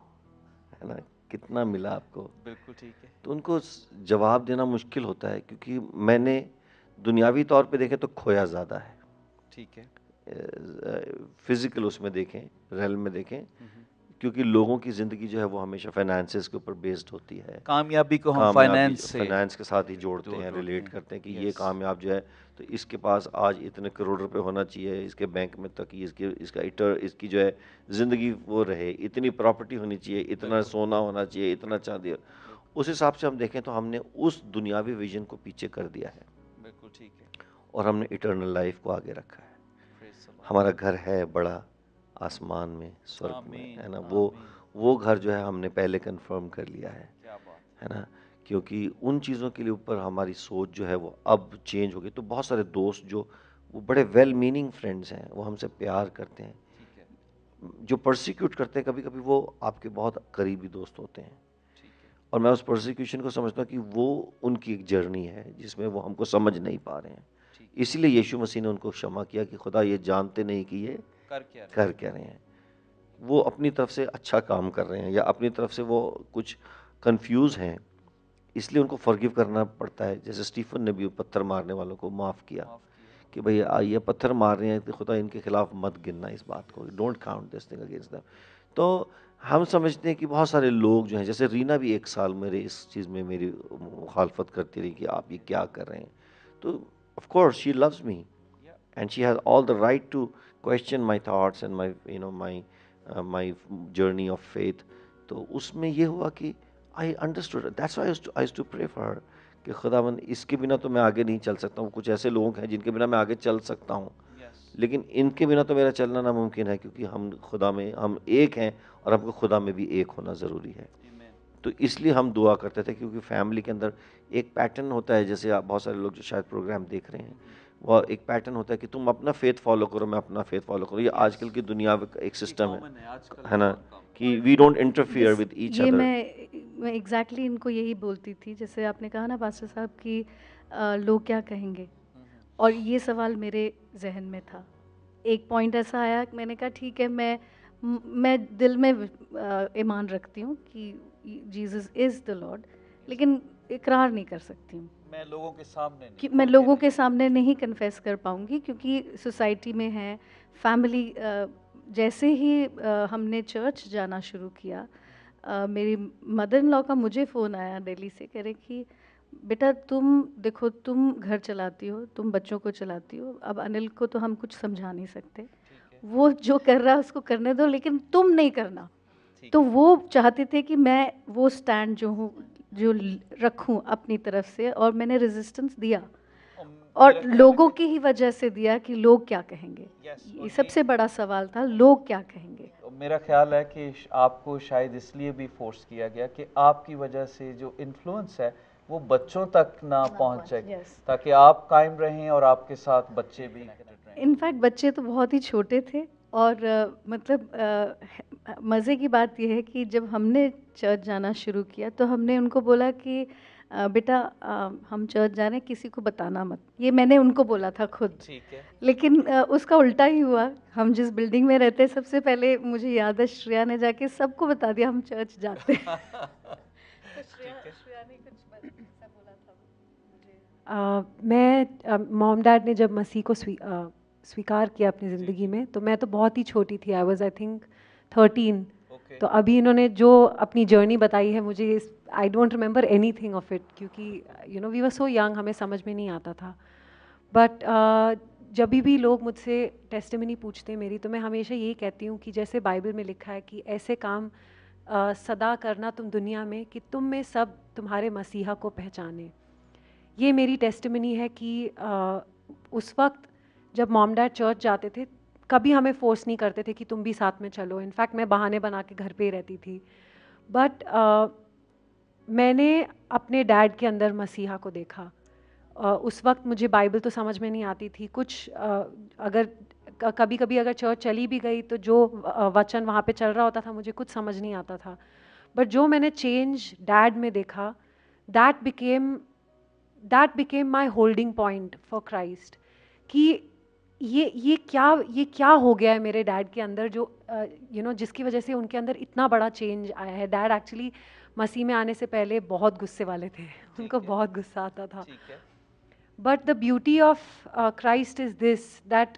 है ना कितना मिला आपको बिल्कुल ठीक है तो उनको जवाब देना मुश्किल होता है क्योंकि मैंने दुनियावी तौर पे देखें तो खोया ज़्यादा है ठीक है फिज़िकल उसमें देखें रेल में देखें हम्म। क्योंकि लोगों की ज़िंदगी जो है वो हमेशा फाइनेंस के ऊपर बेस्ड होती है कामयाबी को हम फाइनेंस से फाइनेंस के साथ ही जोड़ते हैं रिलेट करते हैं कि ये कामयाब जो है तो इसके पास आज इतने करोड़ रुपए होना चाहिए इसके बैंक में तक इसके इसका इटर इसकी जो है ज़िंदगी वो रहे इतनी प्रॉपर्टी होनी चाहिए इतना सोना होना चाहिए इतना चांदी उस हिसाब से हम देखें तो हमने उस दुनियावी विजन को पीछे कर दिया है और हमने इटर्नल लाइफ को आगे रखा है हमारा घर है बड़ा आसमान में स्वर्ग में है ना वो वो घर जो है हमने पहले कंफर्म कर लिया है है ना क्योंकि उन चीज़ों के लिए ऊपर हमारी सोच जो है वो अब चेंज हो गई तो बहुत सारे दोस्त जो वो बड़े वेल मीनिंग फ्रेंड्स हैं वो हमसे प्यार करते हैं जो प्रोसिक्यूट करते हैं कभी कभी वो आपके बहुत करीबी दोस्त होते हैं और मैं उस प्रोसिक्यूशन को समझता हूँ कि वो उनकी एक जर्नी है जिसमें वो हमको समझ नहीं पा रहे हैं इसलिए यीशु मसीह ने उनको क्षमा किया कि खुदा ये जानते नहीं कि ये कर क्या कर क्या रहे हैं वो अपनी तरफ से अच्छा काम कर रहे हैं या अपनी तरफ से वो कुछ कंफ्यूज हैं इसलिए उनको फॉरगिव करना पड़ता है जैसे स्टीफन ने भी पत्थर मारने वालों को माफ़ किया, कि भैया ये पत्थर मार रहे हैं तो खुदा इनके खिलाफ मत गिनना इस बात को don't count this thing against them तो हम समझते हैं कि बहुत सारे लोग जो हैं जैसे रीना भी एक साल मेरे इस चीज़ में मेरी मुखालफत करती रही कि आप ये क्या कर रहे हैं तो of course she loves me yeah. and she has all the right to question my thoughts and my you know my uh, my journey of faith to usme ye hua ki तो उसमें that's why i used to, I used to pray for her कि खुदावन इसके बिना तो मैं आगे नहीं चल सकता हूँ कुछ ऐसे लोग हैं जिनके बिना मैं आगे चल सकता हूँ yes. लेकिन इनके बिना तो मेरा चलना नामुमकिन है क्योंकि हम खुदा में हम एक हैं और हमको खुदा में भी एक होना ज़रूरी है Amen. तो इसलिए हम दुआ करते थे क्योंकि फैमिली के अंदर एक पैटर्न होता है जैसे आप बहुत सारे लोग जो शायद प्रोग्राम देख रहे हैं वह एक पैटर्न होता है कि तुम अपना फेथ फॉलो करो मैं अपना फेथ फॉलो करो ये आजकल की दुनिया का एक सिस्टम है है ना कि we don't interfere with each other मैं मैं एग्जैक्टली इनको यही बोलती थी जैसे आपने कहा ना पास्टर साहब कि लोग क्या कहेंगे हम्म। और ये सवाल मेरे जहन में था एक पॉइंट ऐसा आया मैंने कहा ठीक है मैं मैं दिल में ईमान रखती हूँ कि जीसस इज़ द लॉर्ड लेकिन इकरार नहीं कर सकती हूँ मैं लोगों के सामने कि मैं लोगों के सामने नहीं कन्फेस कर पाऊँगी क्योंकि सोसाइटी में है फैमिली जैसे ही हमने चर्च जाना शुरू किया मेरी मदर इन लॉ का मुझे फ़ोन आया दिल्ली से कह रहे कि बेटा तुम देखो तुम घर चलाती हो तुम बच्चों को चलाती हो अब अनिल को तो हम कुछ समझा नहीं सकते वो जो कर रहा है उसको करने दो लेकिन तुम नहीं करना तो वो चाहते थे कि मैं वो स्टैंड जो हूँ जो रखूँ अपनी तरफ से और मैंने रेजिस्टेंस दिया और लोगों की ही वजह से दिया कि लोग क्या कहेंगे ये सबसे बड़ा सवाल था लोग क्या कहेंगे मेरा ख्याल है कि आपको शायद इसलिए भी फोर्स किया गया कि आपकी वजह से जो इन्फ्लुएंस है वो बच्चों तक ना पहुंच जाए ताकि आप कायम रहें और आपके साथ बच्चे भी इनफैक्ट बच्चे तो बहुत ही छोटे थे और uh, मतलब uh, मज़े की बात यह है कि जब हमने चर्च जाना शुरू किया तो हमने उनको बोला कि बेटा हम चर्च जा रहे हैं किसी को बताना मत ये मैंने उनको बोला था खुद ठीक है लेकिन आ, उसका उल्टा ही हुआ हम जिस बिल्डिंग में रहते हैं सबसे पहले मुझे याद है श्रेया ने जाके सबको बता दिया हम चर्च जाते हैं तो श्रेया, श्रेया ने कुछ मैं मॉम डैड ने जब मसीह को स्वी, स्वीकार किया अपनी ज़िंदगी में तो मैं तो बहुत ही छोटी थी I was I think thirteen तो अभी इन्होंने जो अपनी जर्नी बताई है मुझे I don't remember anything of it क्योंकि you know we were so young हमें समझ में नहीं आता था बट uh, जब भी लोग मुझसे टेस्टमिनी पूछते हैं मेरी तो मैं हमेशा यही कहती हूँ कि जैसे बाइबल में लिखा है कि ऐसे काम आ, uh, सदा करना तुम दुनिया में कि तुम में सब तुम्हारे मसीहा को पहचाने ये मेरी टेस्टमिनी है कि आ, uh, उस वक्त जब मॉम डैड चर्च जाते थे कभी हमें फोर्स नहीं करते थे कि तुम भी साथ में चलो इनफैक्ट मैं बहाने बना के घर पे ही रहती थी बट uh, मैंने अपने डैड के अंदर मसीहा को देखा uh, उस वक्त मुझे बाइबल तो समझ में नहीं आती थी कुछ uh, अगर कभी कभी अगर चर्च चली भी गई तो जो uh, वचन वहाँ पे चल रहा होता था मुझे कुछ समझ नहीं आता था बट जो मैंने चेंज डैड में देखा that became that became my holding point for Christ कि ये ये क्या ये क्या हो गया है मेरे डैड के अंदर जो you uh, know you know, जिसकी वजह से उनके अंदर इतना बड़ा चेंज आया है डैड एक्चुअली मसीह में आने से पहले बहुत गुस्से वाले थे उनको बहुत गुस्सा आता था but the beauty of Christ is this that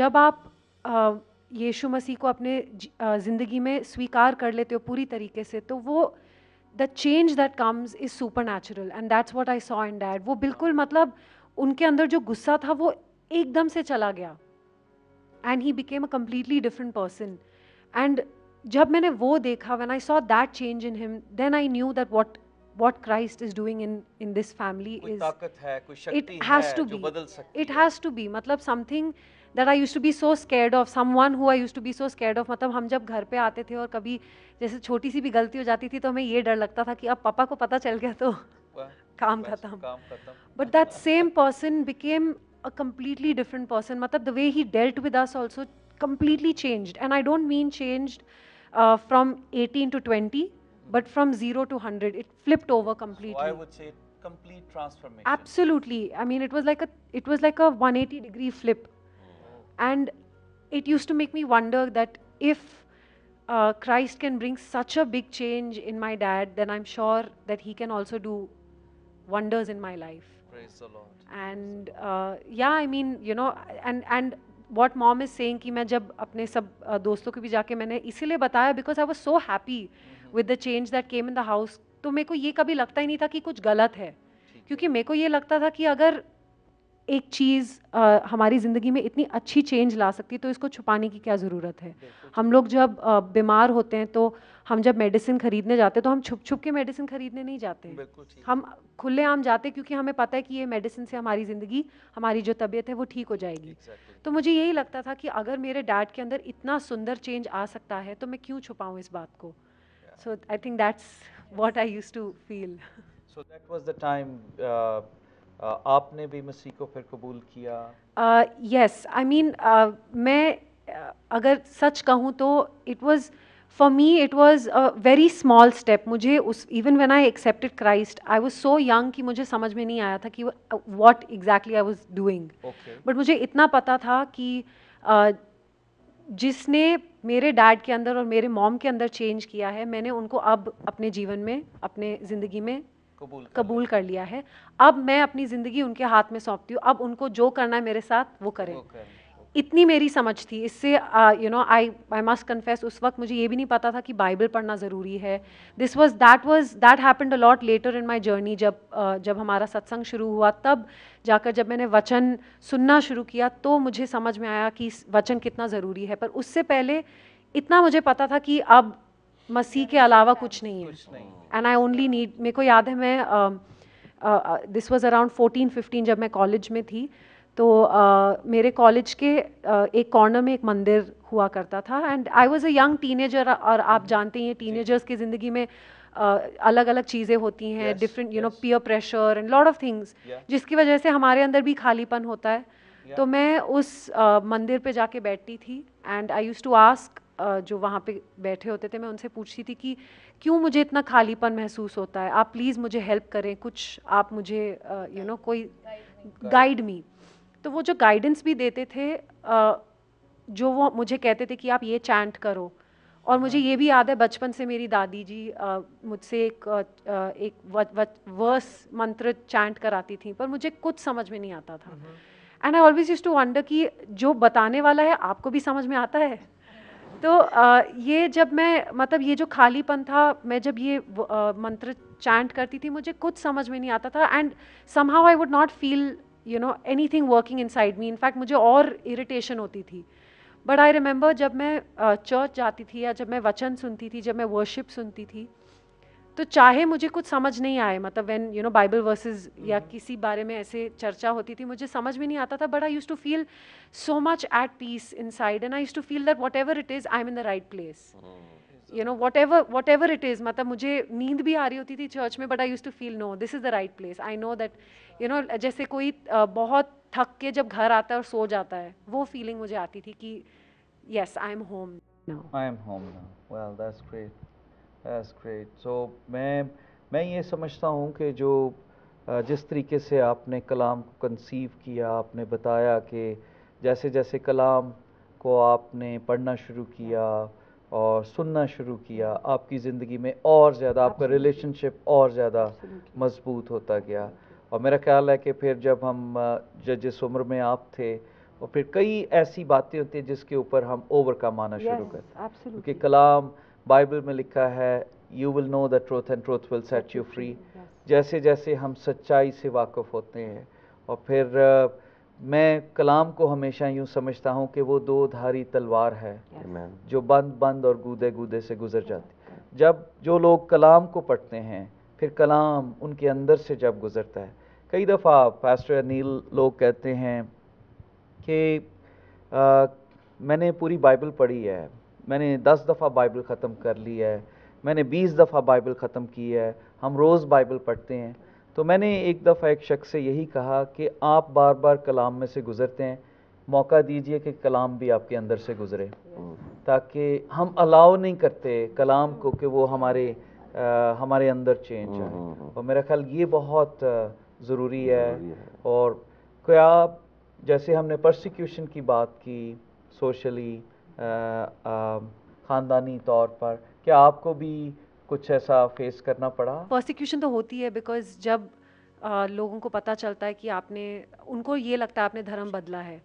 जब आप uh, यीशु मसीह को अपने ज़िंदगी में स्वीकार कर लेते हो पूरी तरीके से तो वो the change that comes is supernatural and that's what I saw in dad वो बिल्कुल मतलब उनके अंदर जो गुस्सा था वो एकदम से चला गया and he became a completely different person and जब मैंने वो देखा when I saw that change in him then I knew that what what Christ is doing in in this family is है, it has to be it has to be मतलब something that I used to be so scared of someone who I used to be so scared of मतलब हम जब घर पे आते थे और कभी जैसे छोटी सी भी गलती हो जाती थी तो हमें ये डर लगता था कि अब पापा को पता चल गया तो काम खत्म but that same person became a completely different person. Matlab, the way he dealt with us also completely changed. And I don't mean changed uh, from 18 to 20, but from 0 to 100. It flipped over completely. So I would say complete transformation. Absolutely. I mean, it was like a, it was like a 180 degree flip. Oh. And it used to make me wonder that if uh, Christ can bring such a big change in my dad, then I'm sure that he can also do wonders in my life. Praise the Lord. And uh, yeah, I mean, you know, and and what mom is saying कि मैं जब अपने सब दोस्तों के भी जाके मैंने इसीलिए बताया because I was so happy with the change that came in the house तो मेरे को ये कभी लगता ही नहीं था कि कुछ गलत है क्योंकि मेरे को ये लगता था कि अगर एक चीज़ आ, हमारी ज़िंदगी में इतनी अच्छी चेंज ला सकती है तो इसको छुपाने की क्या ज़रूरत है हम लोग जब बीमार होते हैं तो हम जब मेडिसिन खरीदने जाते हैं तो हम छुप छुप के मेडिसिन खरीदने नहीं जाते हम खुले आम जाते क्योंकि हमें पता है कि ये मेडिसिन से हमारी ज़िंदगी हमारी जो तबीयत है वो ठीक हो जाएगी तो मुझे यही लगता था कि अगर मेरे डैड के अंदर इतना सुंदर चेंज आ सकता है तो मैं क्यों छुपाऊँ इस बात को so I think that's what I used to feel So that was the time uh, आपने भी मसीह को फिर कबूल किया यस आई मीन मैं uh, अगर सच कहूँ तो it was for me it was a very small step मुझे उस even when I accepted Christ I was so young कि मुझे समझ में नहीं आया था कि what exactly I was doing but मुझे इतना पता था कि uh, जिसने मेरे डैड के अंदर और मेरे मॉम के अंदर चेंज किया है मैंने उनको अब अपने जीवन में अपने ज़िंदगी में कबूल कर, कबूल कर लिया है अब मैं अपनी ज़िंदगी उनके हाथ में सौंपती हूँ अब उनको जो करना है मेरे साथ वो करें इतनी मेरी समझ थी इससे you know I I must confess उस वक्त मुझे ये भी नहीं पता था कि बाइबल पढ़ना ज़रूरी है this was that was that happened a lot later in my journey जब uh, जब हमारा सत्संग शुरू हुआ तब जाकर जब मैंने वचन सुनना शुरू किया तो मुझे समझ में आया कि वचन कितना ज़रूरी है पर उससे पहले इतना मुझे पता था कि अब मसीह के अलावा कुछ नहीं है एंड आई ओनली नीड मेरे को याद है मैं this was around fourteen fifteen जब मैं कॉलेज में थी तो uh, मेरे कॉलेज के uh, एक कॉर्नर में एक मंदिर हुआ करता था and I was a young teenager और आप जानते ही हैं टीनेजर्स की ज़िंदगी में अलग अलग चीज़ें होती हैं different you know peer pressure and lot of things जिसकी वजह से हमारे अंदर भी खालीपन होता है yeah. तो मैं उस uh, मंदिर पे जाके बैठती थी and I used to ask जो वहाँ पे बैठे होते थे मैं उनसे पूछती थी कि क्यों मुझे इतना खालीपन महसूस होता है आप प्लीज़ मुझे हेल्प करें कुछ आप मुझे यू नो कोई गाइड मी तो वो जो गाइडेंस भी देते थे जो वो मुझे कहते थे कि आप ये चैंट करो और मुझे हाँ। ये भी याद है बचपन से मेरी दादी जी मुझसे एक एक वर्स मंत्र चैंट कराती थी पर मुझे कुछ समझ में नहीं आता था and I always used to wonder कि जो बताने वाला है आपको भी समझ में आता है तो ये जब मैं मतलब ये जो खालीपन था मैं जब ये मंत्र चैंट करती थी मुझे कुछ समझ में नहीं आता था and somehow I would not feel you know anything working inside me in fact मुझे और इरिटेशन होती थी बट आई रिमेंबर जब मैं चर्च uh, जाती थी या जब मैं वचन सुनती थी जब मैं वर्शिप सुनती थी तो चाहे मुझे कुछ समझ नहीं आए मतलब when you know Bible verses या हम्म। किसी बारे में ऐसे चर्चा होती थी मुझे समझ में नहीं आता था but I used to feel so much at peace inside and I used to feel that whatever it is I am in the right place you know whatever whatever it is मतलब मुझे नींद भी आ रही होती थी church में but I used to feel no this is the right place I know that you know जैसे कोई uh, बहुत थक के जब घर आता है और सो जाता है वो फीलिंग मुझे आती थी कि yes I am home now I am home now well that's great that's great so मैं मैं ये समझता हूँ कि जो जिस तरीके से आपने कलाम को कंसीव किया आपने बताया कि जैसे जैसे कलाम को आपने पढ़ना शुरू किया और सुनना शुरू किया आपकी ज़िंदगी में और ज़्यादा आपका रिलेशनशिप और ज़्यादा मजबूत होता गया और मेरा ख्याल है कि फिर जब हम जब जिस उम्र में आप थे और फिर कई ऐसी बातें होती हैं जिसके ऊपर हम ओवरकम आना शुरू करते हैं क्योंकि कलाम बाइबल में लिखा है you will know the truth and truth will set you free जैसे जैसे हम सच्चाई से वाकफ़ होते हैं और फिर मैं कलाम को हमेशा यूँ समझता हूँ कि वो दो धारी तलवार है yes. जो बंद बंद और गूदे गूदे से गुजर जाती है जब जो लोग कलाम को पढ़ते हैं फिर कलाम उनके अंदर से जब गुजरता है कई दफ़ा पास्टर अनिल लोग कहते हैं कि आ, मैंने पूरी बाइबल पढ़ी है मैंने दस दफ़ा बाइबल ख़त्म कर ली है मैंने बीस दफ़ा बाइबल ख़त्म की है हम रोज़ बाइबल पढ़ते हैं तो मैंने एक दफ़ा एक शख्स से यही कहा कि आप बार बार कलाम में से गुज़रते हैं मौका दीजिए कि कलाम भी आपके अंदर से गुज़रे ताकि हम अलाउ नहीं करते कलाम को कि वो हमारे आ, हमारे अंदर चेंज आए हम्म, हम्म, हम्म। और मेरा ख्याल ये बहुत ज़रूरी है और क्या जैसे हमने प्रोसिक्यूशन की बात की सोशली ख़ानदानी तौर पर क्या आपको भी कुछ ऐसा फेस करना पड़ा प्रोसिक्यूशन तो होती है बिकॉज जब आ, लोगों को पता चलता है कि आपने उनको ये लगता है आपने धर्म बदला है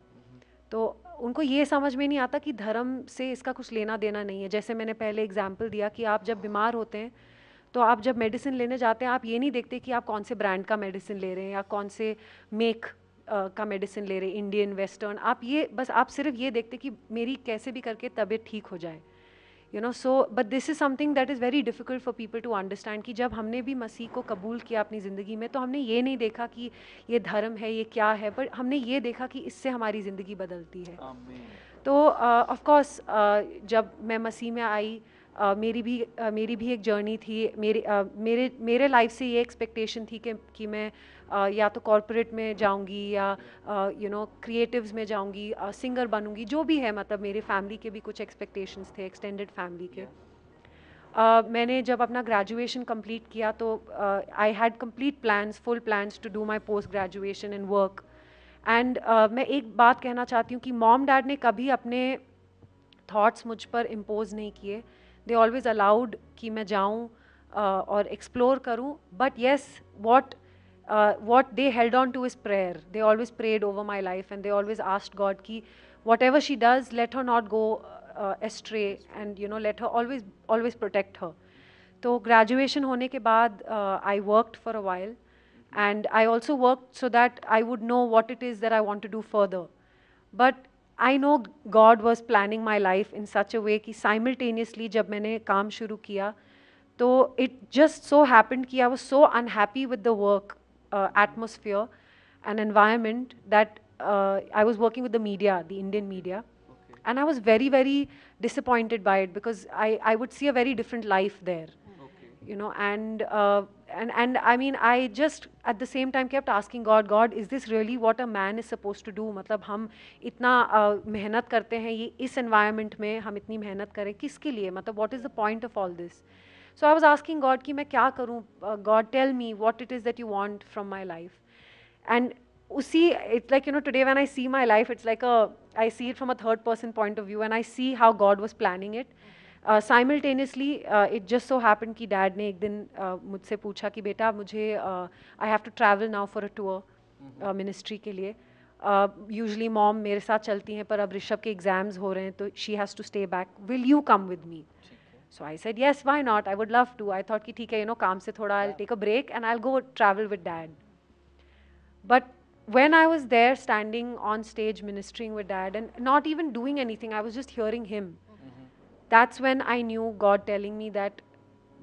तो उनको ये समझ में नहीं आता कि धर्म से इसका कुछ लेना देना नहीं है जैसे मैंने पहले एग्जाम्पल दिया कि आप जब बीमार होते हैं तो आप जब मेडिसिन लेने जाते हैं आप ये नहीं देखते कि आप कौन से ब्रांड का मेडिसिन ले रहे हैं या कौन से मेक का मेडिसिन ले रहे इंडियन वेस्टर्न आप ये बस आप सिर्फ ये देखते कि मेरी कैसे भी करके तबीयत ठीक हो जाए you know so but this is something that is very difficult for people to understand कि जब हमने भी मसीह को कबूल किया अपनी ज़िंदगी में तो हमने ये नहीं देखा कि ये धर्म है ये क्या है बट हमने ये देखा कि इससे हमारी ज़िंदगी बदलती है Amen. तो ऑफ़ uh, कोर्स uh, जब मैं मसीह में आई uh, मेरी भी आ, मेरी भी एक जर्नी थी मेरे आ, मेरे मेरे लाइफ से ये एक्सपेक्टेशन थी कि कि मैं आ, या तो कॉरपोरेट में जाऊंगी या यू नो क्रिएटिव्स में जाऊंगी सिंगर बनूंगी जो भी है मतलब मेरे फैमिली के भी कुछ एक्सपेक्टेशंस थे एक्सटेंडेड फैमिली के uh, मैंने जब अपना ग्रेजुएशन कंप्लीट किया तो I had complete plans full plans to do my post graduation and work एंड मैं एक बात कहना चाहती हूँ कि मॉम डैड ने कभी अपने थाट्स मुझ पर इम्पोज नहीं किए uh, दे ऑलवेज़ अलाउड कि मैं जाऊँ और एक्सप्लोर करूँ but yes what what they held on to is prayer they always prayed over my life and they always asked God कि whatever she does let her not go astray and you know let her always always protect her तो graduation होने के बाद I worked for a while and I also work so that I would know what it is that I want to do further but I know God was planning my life in such a way that simultaneously, when I started working, so it just so happened that I was so unhappy with the work uh, atmosphere and environment that uh, I was working with the media, the Indian media. And I was very, very disappointed by it because I, would see a very different life there. You know, and uh, and and I mean I just at the same time kept asking God God is this really what a man is supposed to do मतलब हम इतना मेहनत करते हैं ये इस environment में हम इतनी मेहनत करें किसके लिए मतलब what is the point of all this so I was asking God कि मैं क्या करूँ God tell me what it is that you want from my life and उसी it's like you know today when i see my life it's like a i see it from a third person point of view and i see how god was planning it mm -hmm. Simultaneously it just so happen कि dad ने एक दिन uh, मुझसे पूछा कि बेटा मुझे I have to travel now for a tour ministry के लिए यूजली मॉम मेरे साथ चलती हैं पर अब ऋषभ के एग्जाम्स हो रहे हैं तो she has to stay back will you come with me so I said yes why not I would love to I thought कि ठीक है यू you नो know, काम से थोड़ा I take a break and I go travel with dad but when I was there standing on stage ministering with dad and not even doing anything, I was just hearing him. That's when I knew God telling me that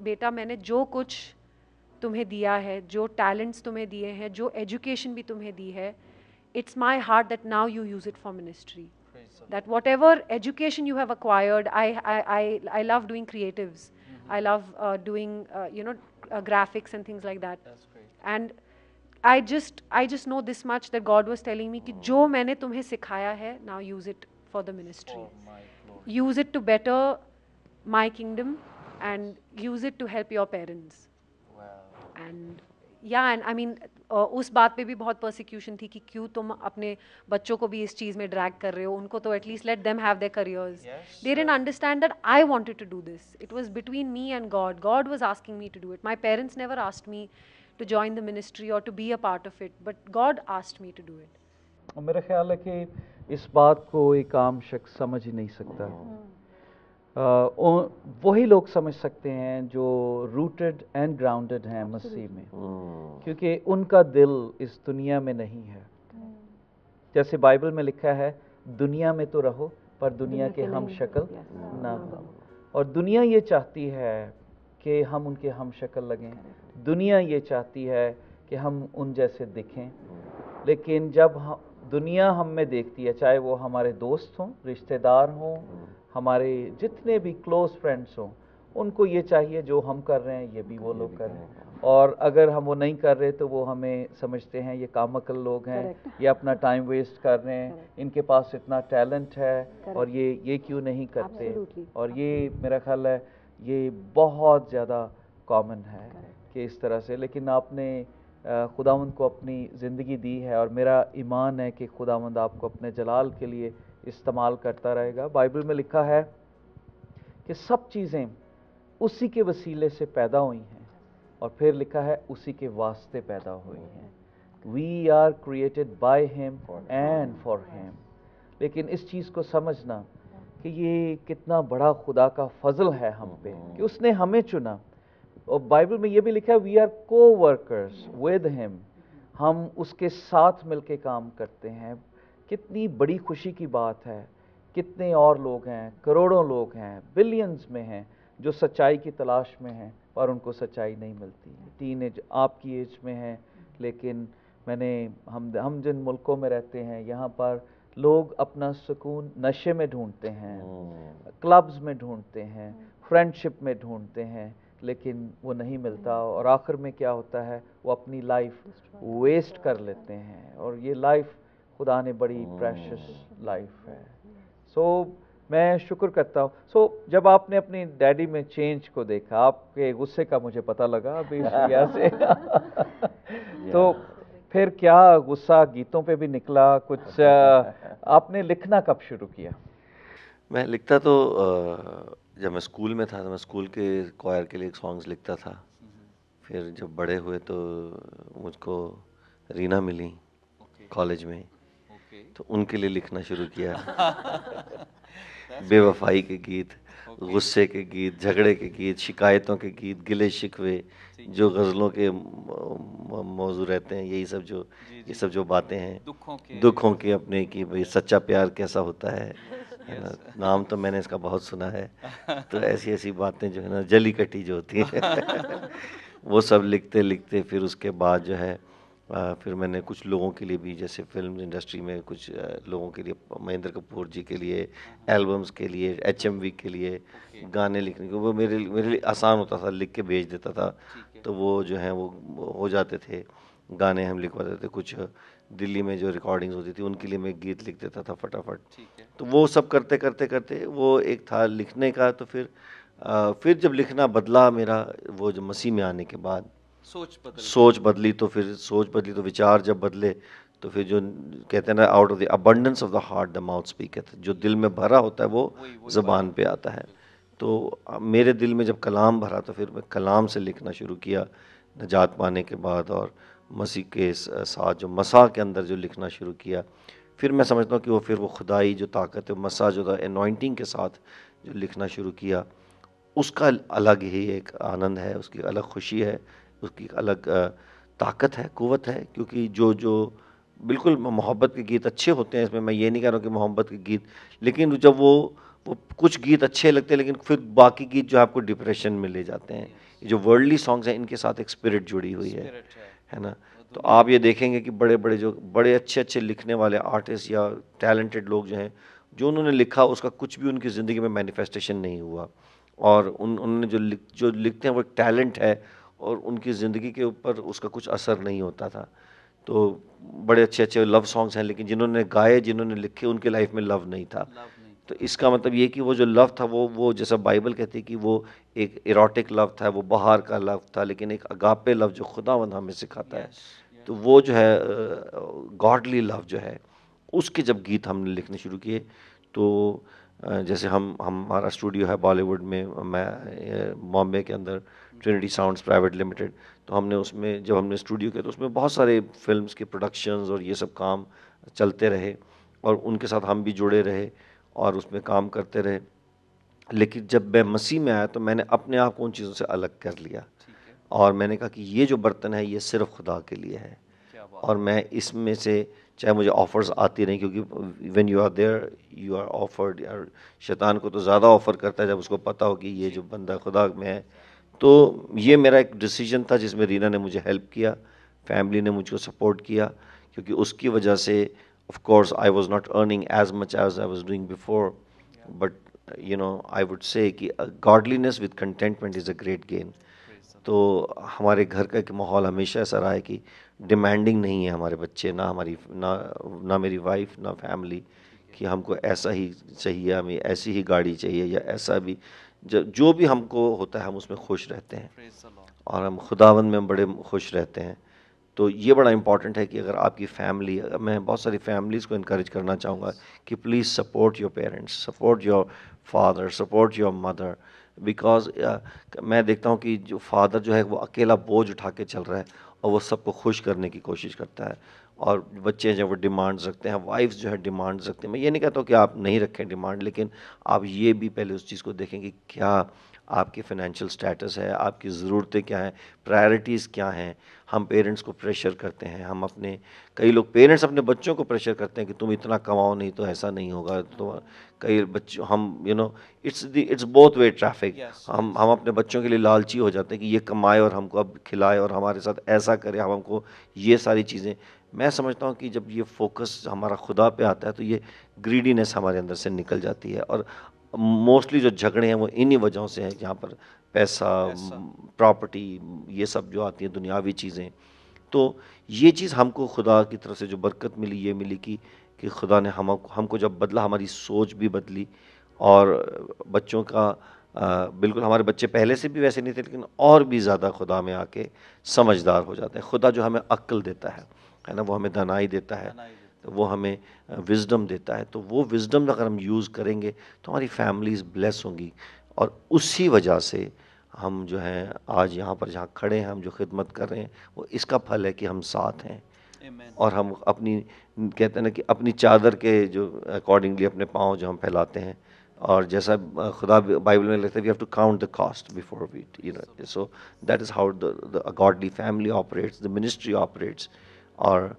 बेटा मैंने जो कुछ तुम्हें दिया है जो talents तुम्हें दिए हैं जो एजुकेशन भी तुम्हें दी है it's my heart that now you use it for ministry. That whatever education you have acquired, I, love doing creatives. Mm-hmm. I love uh, doing, uh, you know, uh, graphics and things like that. That's great. And I just, I just know this much that God was telling me, oh. ki jo maine tumhe sikhaya hai, now use it for the ministry use it to better my kingdom and use it to help your parents. Wow. And yeah, and I mean, uh, उस बात पे भी बहुत persecution थी कि क्यों तुम अपने बच्चों को भी इस चीज़ में drag कर रहे हो उनको तो at least let them have their careers. Yes, they didn't understand that I wanted to do this. It was between me and God. God was asking me to do it. My parents never asked me to join the ministry or to be a part of it, but God asked me to do it. मेरा ख्याल है कि इस बात को एक आम शख्स समझ ही नहीं सकता हम्म। वही लोग समझ सकते हैं जो रूटेड एंड ग्राउंडेड हैं मसीह में हम्म। क्योंकि उनका दिल इस दुनिया में नहीं है हम्म। जैसे बाइबल में लिखा है दुनिया में तो रहो पर दुनिया के हम शक्ल ना हो हाँ। और दुनिया ये चाहती है कि हम उनके हम शक्ल लगें दुनिया ये चाहती है कि हम उन जैसे दिखें लेकिन जब दुनिया हम में देखती है चाहे वो हमारे दोस्त हों रिश्तेदार हों हमारे जितने भी क्लोज फ्रेंड्स हों उनको ये चाहिए जो हम कर रहे हैं ये भी वो लोग कर रहे हैं और अगर हम वो नहीं कर रहे तो वो हमें समझते हैं ये कामकल लोग हैं ये अपना टाइम वेस्ट कर रहे हैं इनके पास इतना टैलेंट है और ये ये क्यों नहीं करते और ये मेरा ख्याल है ये बहुत ज़्यादा कॉमन है कि इस तरह से लेकिन आपने खुदावंद को अपनी ज़िंदगी दी है और मेरा ईमान है कि खुदावंद आपको अपने जलाल के लिए इस्तेमाल करता रहेगा बाइबल में लिखा है कि सब चीज़ें उसी के वसीले से पैदा हुई हैं और फिर लिखा है उसी के वास्ते पैदा हुई हैं we are created by him and for him लेकिन इस चीज़ को समझना कि ये कितना बड़ा खुदा का फजल है हम पे कि उसने हमें चुना और बाइबल में ये भी लिखा है we are coworkers with him हम उसके साथ मिलके काम करते हैं कितनी बड़ी खुशी की बात है कितने और लोग हैं करोड़ों लोग हैं बिलियंस में हैं जो सच्चाई की तलाश में हैं पर उनको सच्चाई नहीं मिलती टीन एज आपकी एज में है लेकिन मैंने हम हम जिन मुल्कों में रहते हैं यहाँ पर लोग अपना सुकून नशे में ढूंढते हैं क्लब्स में ढूंढते हैं फ्रेंडशिप में ढूंढते हैं लेकिन वो नहीं मिलता और आखिर में क्या होता है वो अपनी लाइफ वेस्ट कर लेते हैं और ये लाइफ खुदा ने बड़ी प्रेशस oh. लाइफ है सो so, मैं शुक्र करता हूँ सो so, जब आपने अपने डैडी में चेंज को देखा आपके गुस्से का मुझे पता लगा अभी से तो फिर क्या गुस्सा गीतों पे भी निकला कुछ आपने लिखना कब शुरू किया मैं लिखता तो जब मैं स्कूल में था तो मैं स्कूल के क्वायर के लिए सॉन्ग्स लिखता था फिर जब बड़े हुए तो मुझको रीना मिली कॉलेज में तो उनके लिए लिखना शुरू किया बेवफाई के गीत गुस्से के गीत झगड़े के गीत शिकायतों के गीत गिले शिकवे जो गज़लों के मौजू रहते हैं यही सब जो ये सब जो बातें हैं दुखों के दुखों के अपने की भाई सच्चा प्यार कैसा होता है है ना नाम तो मैंने इसका बहुत सुना है तो ऐसी ऐसी बातें जो है ना जली कटी जो होती है वो सब लिखते लिखते फिर उसके बाद जो है आ, फिर मैंने कुछ लोगों के लिए भी जैसे फिल्म इंडस्ट्री में कुछ आ, लोगों के लिए महेंद्र कपूर जी के लिए एल्बम्स के लिए एच के लिए गाने लिखने के वो मेरे मेरे लिए आसान होता था लिख के भेज देता था तो वो जो है वो हो जाते थे गाने हम लिखवाते थे कुछ दिल्ली में जो रिकॉर्डिंग्स होती थी उनके लिए मैं गीत लिख देता था फटाफट तो वो सब करते करते करते वो एक था लिखने का तो फिर आ, फिर जब लिखना बदला मेरा वो जो मसीह में आने के बाद सोच बदली सोच बदली तो फिर सोच बदली तो विचार जब बदले तो फिर जो कहते हैं ना out of the abundance of the heart the mouth speak जो दिल में भरा होता है वो जबान पे आता है तो मेरे दिल में जब कलाम भरा तो फिर मैं कलाम से लिखना शुरू किया नजात पाने के बाद और मसीह के साथ जो मसा के अंदर जो लिखना शुरू किया फिर मैं समझता हूँ कि वो फिर वो खुदाई जो ताकत है मसा जो था एनॉइंटिंग के साथ जो लिखना शुरू किया उसका अलग ही एक आनंद है उसकी अलग खुशी है उसकी अलग ताकत है कुवत है क्योंकि जो जो बिल्कुल मोहब्बत के गीत अच्छे होते हैं इसमें मैं ये नहीं कह रहा हूँ कि मोहब्बत के गीत लेकिन जब वो वो कुछ गीत अच्छे लगते हैं लेकिन फिर बाकी गीत जो आपको डिप्रेशन में ले जाते हैं जो वर्ल्डली सॉन्ग्स हैं इनके साथ एक स्पिरिट जुड़ी हुई है है ना तो आप ये देखेंगे कि बड़े बड़े जो बड़े अच्छे अच्छे लिखने वाले आर्टिस्ट या टैलेंटेड लोग जो हैं जो उन्होंने लिखा उसका कुछ भी उनकी ज़िंदगी में मैनिफेस्टेशन नहीं हुआ और उन उन्होंने जो लिख जो लिखते हैं वो टैलेंट है और उनकी ज़िंदगी के ऊपर उसका कुछ असर नहीं होता था तो बड़े अच्छे अच्छे लव सॉन्ग्स हैं लेकिन जिन्होंने गाए जिन्होंने लिखे उनके लाइफ में लव नहीं था love. तो इसका मतलब ये कि वो जो लव था वो वो जैसा बाइबल कहती है कि वो एक इरोटिक लव था वो बाहर का लव था लेकिन एक अगापे लव जो खुदा वन हमें सिखाता है तो वो जो है गॉडली लव जो है उसके जब गीत हमने लिखने शुरू किए तो जैसे हम हमारा स्टूडियो है बॉलीवुड में मैं बॉम्बे के अंदर ट्रिनिटी साउंड्स प्राइवेट लिमिटेड तो हमने उसमें जब हमने स्टूडियो किया तो उसमें बहुत सारे फिल्म्स के प्रोडक्शंस और ये सब काम चलते रहे और उनके साथ हम भी जुड़े रहे और उसमें काम करते रहे लेकिन जब मैं मसीह में आया तो मैंने अपने आप को उन चीज़ों से अलग कर लिया और मैंने कहा कि ये जो बर्तन है ये सिर्फ खुदा के लिए है और मैं इसमें से चाहे मुझे ऑफ़र्स आती नहीं क्योंकि when you are there you are offered यार शैतान को तो ज़्यादा ऑफ़र करता है जब उसको पता हो कि ये जो बंदा खुदा में है तो ये मेरा एक डिसीजन था जिसमें रीना ने मुझे हेल्प किया फैमिली ने मुझको सपोर्ट किया क्योंकि उसकी वजह से of course, I was not earning as much as I was doing before, yeah. but uh, you know, I would say कि uh, godliness with contentment is a great gain. तो हमारे घर का एक माहौल हमेशा ऐसा रहा है कि डिमांडिंग नहीं है हमारे बच्चे ना हमारी ना ना मेरी वाइफ ना फैमिली कि हमको ऐसा ही चाहिए हमें ऐसी ही गाड़ी चाहिए या ऐसा भी जब जो भी हमको होता है हम उसमें खुश रहते हैं और हम खुदावन में बड़े खुश रहते हैं तो ये बड़ा इंपॉर्टेंट है कि अगर आपकी फैमिली मैं बहुत सारी फैमिलीज़ को इनक्रेज करना चाहूँगा कि please support your parents support your father support your mother because मैं देखता हूँ कि जो फादर जो है वो अकेला बोझ उठा के चल रहा है और वो सबको खुश करने की कोशिश करता है और बच्चे जो वो डिमांड्स रखते हैं वाइफ्स जो है डिमांड्स रखते हैं मैं ये नहीं कहता हूँ कि आप नहीं रखें डिमांड लेकिन आप ये भी पहले उस चीज़ को देखें कि क्या आपकी फ़ाइनेंशियल स्टेटस है आपकी ज़रूरतें क्या हैं प्रायोरिटीज़ क्या हैं हम पेरेंट्स को प्रेशर करते हैं हम अपने कई लोग पेरेंट्स अपने बच्चों को प्रेशर करते हैं कि तुम इतना कमाओ नहीं तो ऐसा नहीं होगा तो कई बच्चों हम you know it's the it's both way traffic हम हम अपने बच्चों के लिए लालची हो जाते हैं कि ये कमाए और हमको अब खिलाए और हमारे साथ ऐसा करे हम हमको ये सारी चीज़ें मैं समझता हूँ कि जब ये फोकस हमारा खुदा पे आता है तो ये ग्रीडीनेस हमारे अंदर से निकल जाती है और मोस्टली जो झगड़े हैं वो इन्हीं वजहों से हैं जहाँ पर पैसा, प्रॉपर्टी ये सब जो आती हैं दुनियावी चीज़ें तो ये चीज़ हमको खुदा की तरफ से जो बरकत मिली ये मिली कि कि खुदा ने हम हमको जब बदला हमारी सोच भी बदली और बच्चों का आ, बिल्कुल हमारे बच्चे पहले से भी वैसे नहीं थे लेकिन और भी ज़्यादा खुदा में आके समझदार हो जाते हैं खुदा जो हमें अक्ल देता है है ना वो हमें दनाई देता है तो वो हमें विजडम देता है तो वो विजडम अगर हम यूज़ करेंगे तो हमारी फैमिलीज़ ब्लेस होंगी और उसी वजह से हम जो हैं आज यहाँ पर जहाँ खड़े हैं हम जो खिदमत कर रहे हैं वो इसका फल है कि हम साथ हैं Amen. और हम अपनी कहते हैं ना कि अपनी चादर के जो अकॉर्डिंगली अपने पाँव जो हम फैलाते हैं और जैसा खुदा बाइबल में लिखते हैं we have to count the cost before we'd you know so that is how the godly family operates the ministry operates और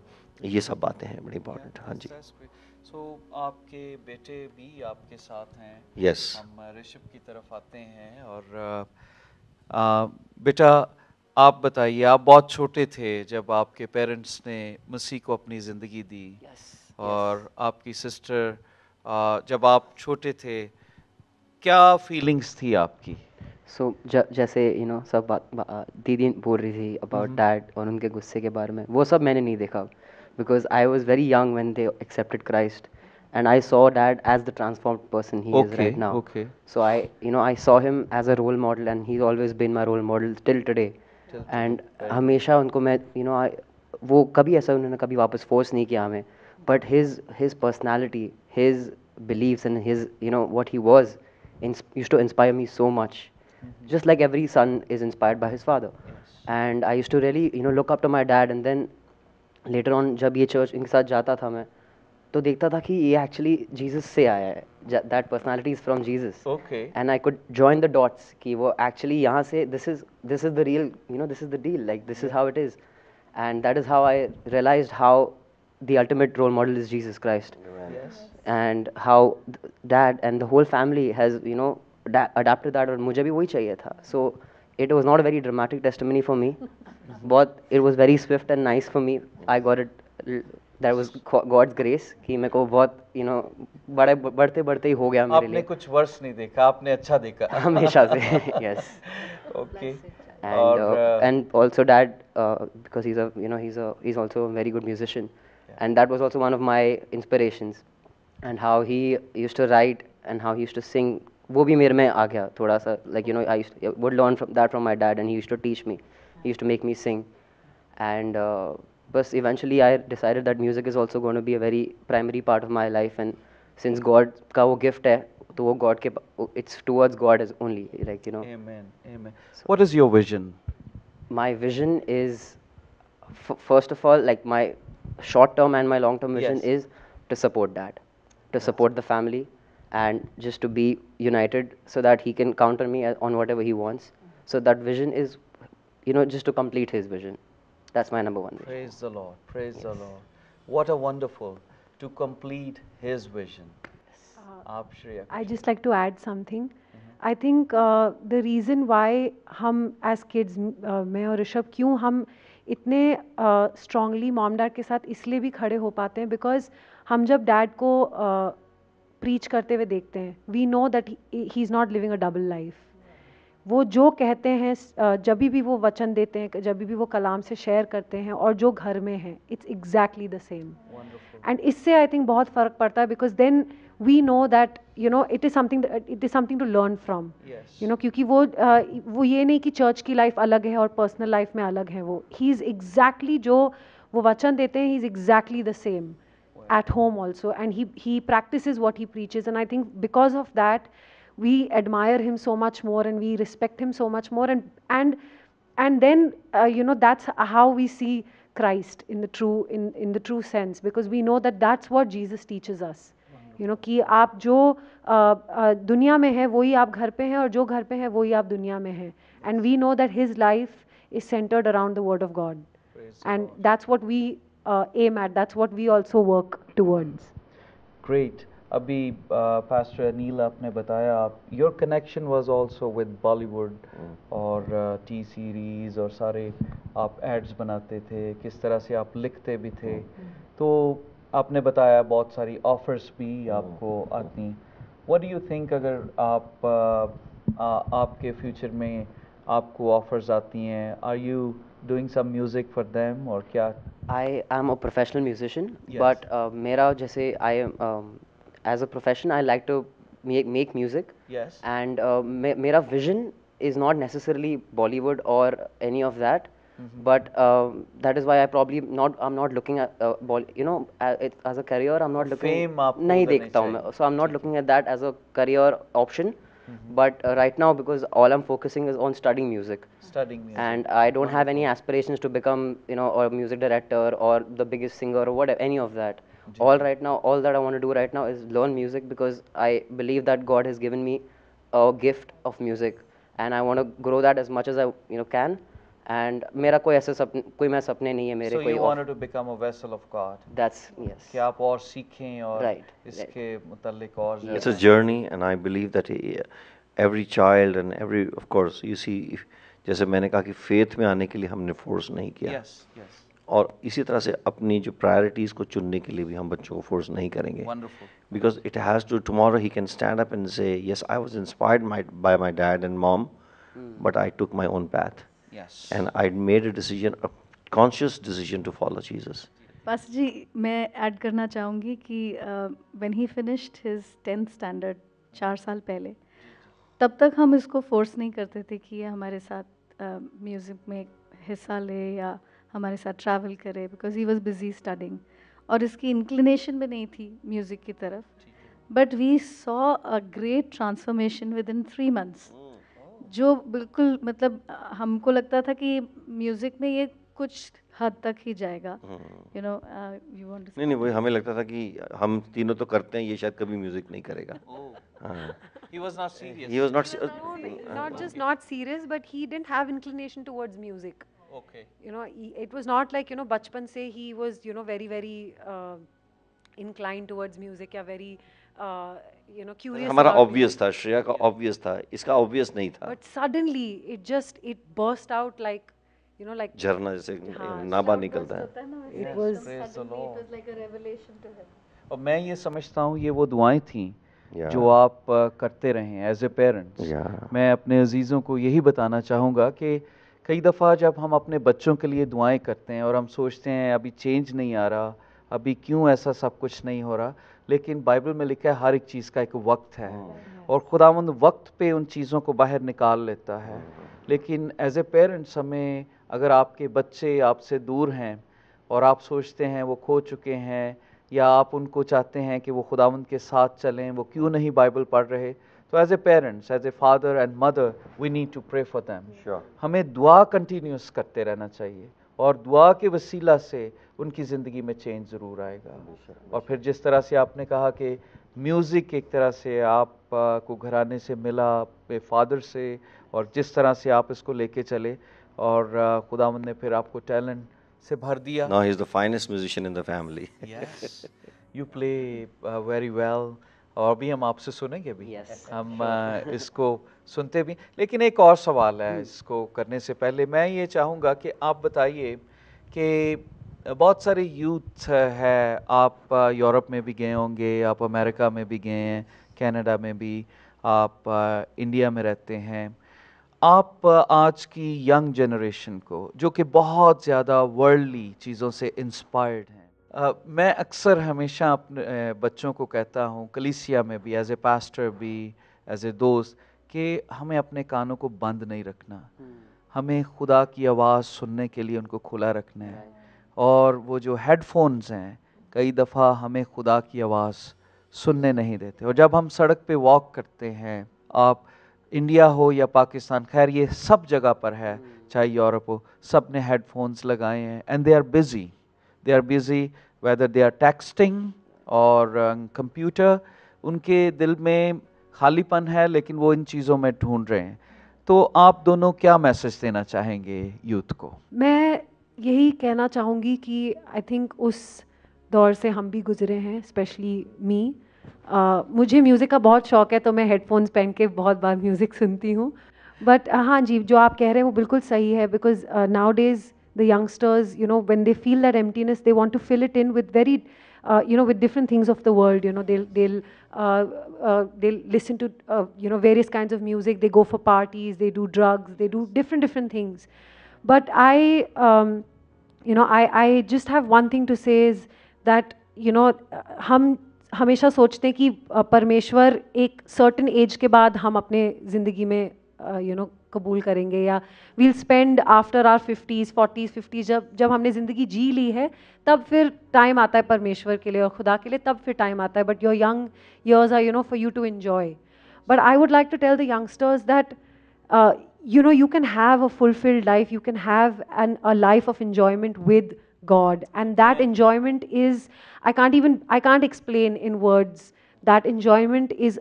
ये सब बातें हैं बड़ी इम्पोर्टेंट हाँ जी सो आपके बेटे भी आपके साथ हैं यस हम ऋषभ की तरफ आते हैं और बेटा आप बताइए आप बहुत छोटे थे जब आपके पेरेंट्स ने मसीह को अपनी ज़िंदगी दी yes, और yes. आपकी सिस्टर जब आप छोटे थे क्या फीलिंग्स थी आपकी सो so, ज, जैसे यू you नो know, सब बात बा, दीदी बोल रही थी अबाउट डैड हम्म। और उनके गुस्से के बारे में वो सब मैंने नहीं देखा because I was very young when they accepted Christ, and I saw Dad as the transformed person he is right now. Okay. So I, you know, I saw him as a role model, and he's always been my role model till today. And हमेशा उनको मैं you know वो kabi ऐसा उन्होंने kabi वापस force नहीं किया but his his personality, his beliefs, and his, you know, what he was, was use to inspire me so much just like every son is inspired by his father and i used to really you know look up to my dad and then later on जब ये church इनके साथ जाता था मैं तो देखता था कि ये एक्चुअली जीसस से आया है that personality is from Jesus okay and I could join the dots कि वो एक्चुअली यहाँ से this is this is the real you know this is the deal like this is how it is and that is how I realize how the ultimate role model is Jesus Christ and how dad and the whole family has you you know, adapted और मुझे भी वही चाहिए था. So it was not a very dramatic testimony for me, but it was very swift and nice for me. I got it. That was God's grace कि मेरे को बहुत you know बड़े बढ़ते बढ़ते ही हो गया मेरे लिए आपने कुछ वर्ष नहीं देखा आपने अच्छा देखा हमेशा से yes okay and uh, uh, and also dad uh, because he's a you know he's a he's also a very good musician yeah. and that was also one of my inspirations and how he used to write and how he used to sing वो भी मेरे में आ गया थोड़ा सा like you know I would learn from that from my dad and he use to teach me he use to make me sing and बस eventually I decided that music is also gonna be a very primary part of my life and since God का वो gift है तो वो God के it's towards God is only like you know what is your vision my vision is first of all like my short term and my long term vision yes. is to support that to yes. support the family and just to be united so that he can counter me on whatever he wants. So that vision is, you know, just to complete his vision. That's my number one. Vision. Praise the Lord. Praise yes. the Lord. What a wonderful to complete his vision. Uh, I just like to add something. Mm-hmm. I think uh, the reason why hum as kids uh, मैं और ऋषभ क्यों हम इतने uh, mom mom dad के साथ इसलिए भी खड़े हो पाते हैं बिकॉज हम जब को uh, प्रीच करते हुए देखते हैं we know that he is not living a double life वो जो कहते हैं जब भी वो वचन देते हैं जब भी वो कलाम से शेयर करते हैं और जो घर में हैं it's exactly the same and इससे आई थिंक बहुत फ़र्क पड़ता है because then we know that you know it is something it is something to learn from you know क्योंकि वो uh, वो ये नहीं कि चर्च की लाइफ अलग है और पर्सनल लाइफ में अलग है वो ही इज़ एग्जैक्टली जो वो वचन देते हैं he is exactly the same at home also and he he practices what he preaches and i think because of that we admire him so much more and we respect him so much more and and and then uh, you know that's how we see christ in the true in in the true sense because we know that that's what jesus teaches us you know कि आप जो uh, uh, दुनिया में है वही आप घर पे हैं और जो घर पे हैं वही आप दुनिया में हैं and we know that his life is centred around the word of God and that's what we uh, aim at. That's what we also work towards. Great. Abhi, uh, Pastor Anil, apne bataya, your connection was also with Bollywood mm. or uh, T series or sare aap ads banate the, kis tarah se aap likhte bhi the. Mm. To aapne bataya bahut offers bhi mm. aapko aati. What do you think agar aap uh, future mein aapko offers aati hain? Are you doing some music for them or kya I am a professional musician, Yes. but uh, mera जैसे I am um, as a profession I like to make make music, Yes. and uh, vision is not necessarily Bollywood or any of that. Mm-hmm. But um that is why I probably not I'm not looking at uh, you know as a career I'm not looking Fame up. नहीं देखता हूँ so I'm not looking at that as a career option Mm -hmm. But uh, right now, because all I'm focusing is on studying music. Studying music. And I don't have any aspirations to become, you know, a music director or the biggest singer or whatever, any of that. All right now, all that I want to do right now is learn music because I believe that God has given me a gift of music, and I want to grow that as much as I, you know, can. And मेरा कोई ऐसे सपने कोई मैं सपने नहीं है मेरे so कोई wanted to become a vessel of God that's yes कि आप और सीखें और right, इसके right. मुतल्लिक और it's a journey and I believe that every child and every of course you see जैसे मैंने कहा कि फेथ में आने के लिए हमने फोर्स नहीं किया yes, yes. और इसी तरह से अपनी जो प्रायोरिटीज़ को चुनने के लिए भी हम बच्चों को फोर्स नहीं करेंगे because it has to tomorrow he can stand up and say yes I was inspired my by my dad and mom but I took my own path and i'd made a decision a conscious decision to follow jesus pastor ji main add karna chahungi ki when he finished his 10th standard 4 saal pehle तब तक हम इसको force नहीं करते थे कि ये हमारे साथ म्यूज़िक uh, में हिस्सा ले या हमारे साथ ट्रैवल करे because he was busy studying और इसकी इंक्लिनेशन भी नहीं थी म्यूज़िक की तरफ but we saw a great transformation within three जो बिल्कुल मतलब हमको लगता था कि म्यूजिक में ये कुछ हद तक ही जाएगा यू नो यू वांट नहीं नहीं वही हमें लगता था कि हम तीनों तो करते हैं ये शायद कभी म्यूजिक नहीं करेगा he was not serious he was not not just not serious but he didn't have inclination towards music okay you know it was not like you know बचपन से he was you know very very incline towards music या very Uh, हमारा obvious था श्रेया का obvious था इसका obvious नहीं था but suddenly it just it burst out like you know like झरना जैसे हाँ, नाबा निकलता है it was like a to him और मैं ये समझता हूँ ये वो दुआएं थी Yeah. जो आप uh, करते रहे एज ए पेरेंट्स मैं अपने अजीज़ों को यही बताना चाहूँगा कि कई दफ़ा जब हम अपने बच्चों के लिए दुआएं करते हैं और हम सोचते हैं अभी चेंज नहीं आ रहा अभी क्यों ऐसा सब कुछ नहीं हो रहा लेकिन बाइबल में लिखा है हर एक चीज़ का एक वक्त है हाँ। और खुदावंद वक्त पे उन चीज़ों को बाहर निकाल लेता है लेकिन एज ए पेरेंट्स हमें अगर आपके बच्चे आपसे दूर हैं और आप सोचते हैं वो खो चुके हैं या आप उनको चाहते हैं कि वो खुदावंद के साथ चलें वो क्यों नहीं बाइबल पढ़ रहे तो as a parents as a father and mother we need to pray for them हमें दुआ कंटिन्यूस करते रहना चाहिए और दुआ के वसीला से उनकी ज़िंदगी में चेंज ज़रूर आएगा और फिर जिस तरह से आपने कहा कि म्यूज़िक एक तरह से आप को घराने से मिला अपने फादर से और जिस तरह से आप इसको लेके चले और खुदा ने फिर आपको टैलेंट से भर दिया Now he is the finest musician in the family yes. You play uh, और भी हम आपसे सुनेंगे भी yes. हम uh, इसको सुनते भी लेकिन एक और सवाल है हम्म। इसको करने से पहले मैं ये चाहूँगा कि आप बताइए कि बहुत सारे यूथ है आप यूरोप में भी गए होंगे आप अमेरिका में भी गए हैं कनाडा में भी आप इंडिया में रहते हैं आप आज की यंग जनरेशन को जो कि बहुत ज़्यादा वर्ल्डली चीज़ों से इंस्पायर्ड हैं मैं अक्सर हमेशा अपने बच्चों को कहता हूँ कलिसिया में भी एज ए पास्टर भी एज ए दोस्त कि हमें अपने कानों को बंद नहीं रखना हम्म। हमें खुदा की आवाज़ सुनने के लिए उनको खुला रखना है और वो जो हेडफोन्स हैं कई दफ़ा हमें खुदा की आवाज़ सुनने नहीं देते और जब हम सड़क पे वॉक करते हैं आप इंडिया हो या पाकिस्तान खैर ये सब जगह पर है हम्म। चाहे यूरोप हो सब ने हेडफोन्स लगाए हैं and they are busy they are busy whether they are texting और कंप्यूटर उनके दिल में खालीपन है लेकिन वो इन चीज़ों में ढूंढ रहे हैं तो आप दोनों क्या मैसेज देना चाहेंगे यूथ को मैं यही कहना चाहूँगी कि आई थिंक उस दौर से हम भी गुजरे हैं स्पेशली मी uh, मुझे म्यूज़िक का बहुत शौक है तो मैं हेडफोन्स पहन के बहुत बार म्यूज़िक सुनती हूँ बट हाँ जी जो आप कह रहे हैं वो बिल्कुल सही है because nowadays the youngsters you know when they feel that emptiness, they want to fill it in with very uh, you know, with different things of the world. You know, they'll they'll uh, uh, they'll listen to uh, you know various kinds of music. They go for parties. They do drugs. They do different different things. But I, um, you know, I I just have one thing to say is that you know, hum हमेशा सोचते हैं कि परमेश्वर एक certain age के बाद हम अपने ज़िंदगी में यू नो कबूल करेंगे या we'll spend after our fifties forties fifties जब जब हमने ज़िंदगी जी ली है तब फिर टाइम आता है परमेश्वर के लिए और खुदा के लिए तब फिर टाइम आता है but your young years are you know for you to enjoy but I would like to tell the youngsters that you know you can have a fulfilled life you can have an a life of enjoyment with God and that enjoyment is I can't even I can't explain in words that enjoyment is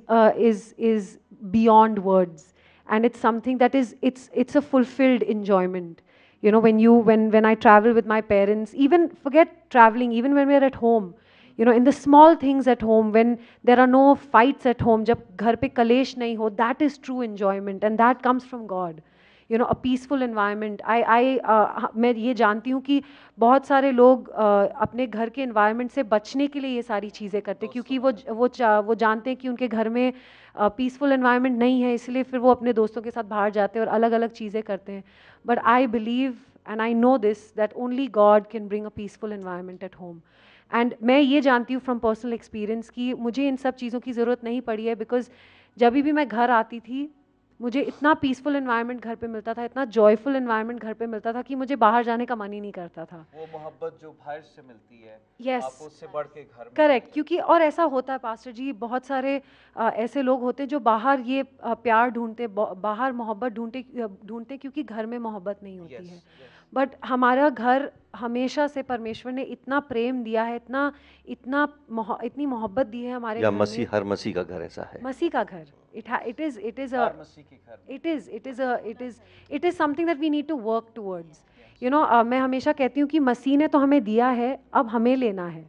is is beyond words and it's something that is it's it's a fulfilled enjoyment you know when you when when i travel with my parents even forget traveling even when we're at home you know in the small things at home when there are no fights at home jab ghar pe kalesh nahi ho that is true enjoyment and that comes from god you know a peaceful environment I I मैं ये जानती हूँ कि बहुत सारे लोग uh, अपने घर के इन्वायरमेंट से बचने के लिए ये सारी चीज़ें करते क्योंकि वो वो वो जानते हैं कि उनके घर में पीसफुल uh, इन्वायरमेंट नहीं है इसलिए फिर वो अपने दोस्तों के साथ बाहर जाते हैं और अलग अलग चीज़ें करते हैं but I believe and I know this that only God can bring a peaceful environment at home and मैं ये जानती हूँ फ्रॉम पर्सनल एक्सपीरियंस कि मुझे इन सब चीज़ों की ज़रूरत नहीं पड़ी है बिकॉज जब भी मैं घर आती थी मुझे इतना पीसफुल इन्वायरमेंट घर पे मिलता था इतना जॉयफुल इन्वायरमेंट घर पे मिलता था कि मुझे बाहर जाने का मन ही नहीं करता था वो मोहब्बत जो बाहर से मिलती है yes. आप उससे बढ़ के घर करेक्ट क्योंकि और ऐसा होता है पास्टर जी बहुत सारे आ, ऐसे लोग होते हैं जो बाहर ये आ, प्यार ढूंढते बाहर मोहब्बत ढूंढते ढूंढते क्योंकि घर में मोहब्बत नहीं होती yes, है बट yes. हमारा घर हमेशा से परमेश्वर ने इतना प्रेम दिया है इतना इतना इतनी मोहब्बत दी है हमारे मसीह हर मसीह का घर ऐसा है मसीह का घर it ha- it is it is a it is it is a it is it is something that we need to work towards you know uh, मैं हमेशा कहती हूँ कि मसीह ने तो हमें दिया है अब हमें लेना है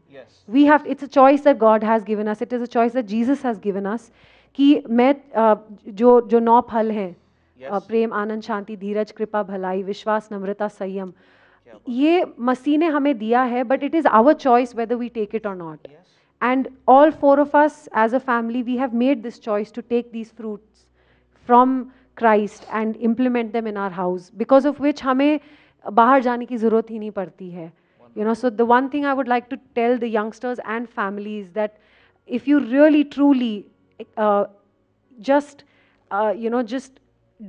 we have it's a choice that God has given us it is a choice that Jesus has given us कि मैं uh, जो जो नौ फल हैं uh, प्रेम आनंद शांति धीरज कृपा भलाई विश्वास नम्रता संयम ये मसीह ने हमें दिया है but it is our choice whether we take it और not And all four of us as a family, we have made this choice to take these fruits from Christ and implement them in our house, because of which हमें बाहर जाने की ज़रूरत ही नहीं पड़ती है you know so the one thing i would like to tell the youngsters and families that if you really truly uh, just uh, you know just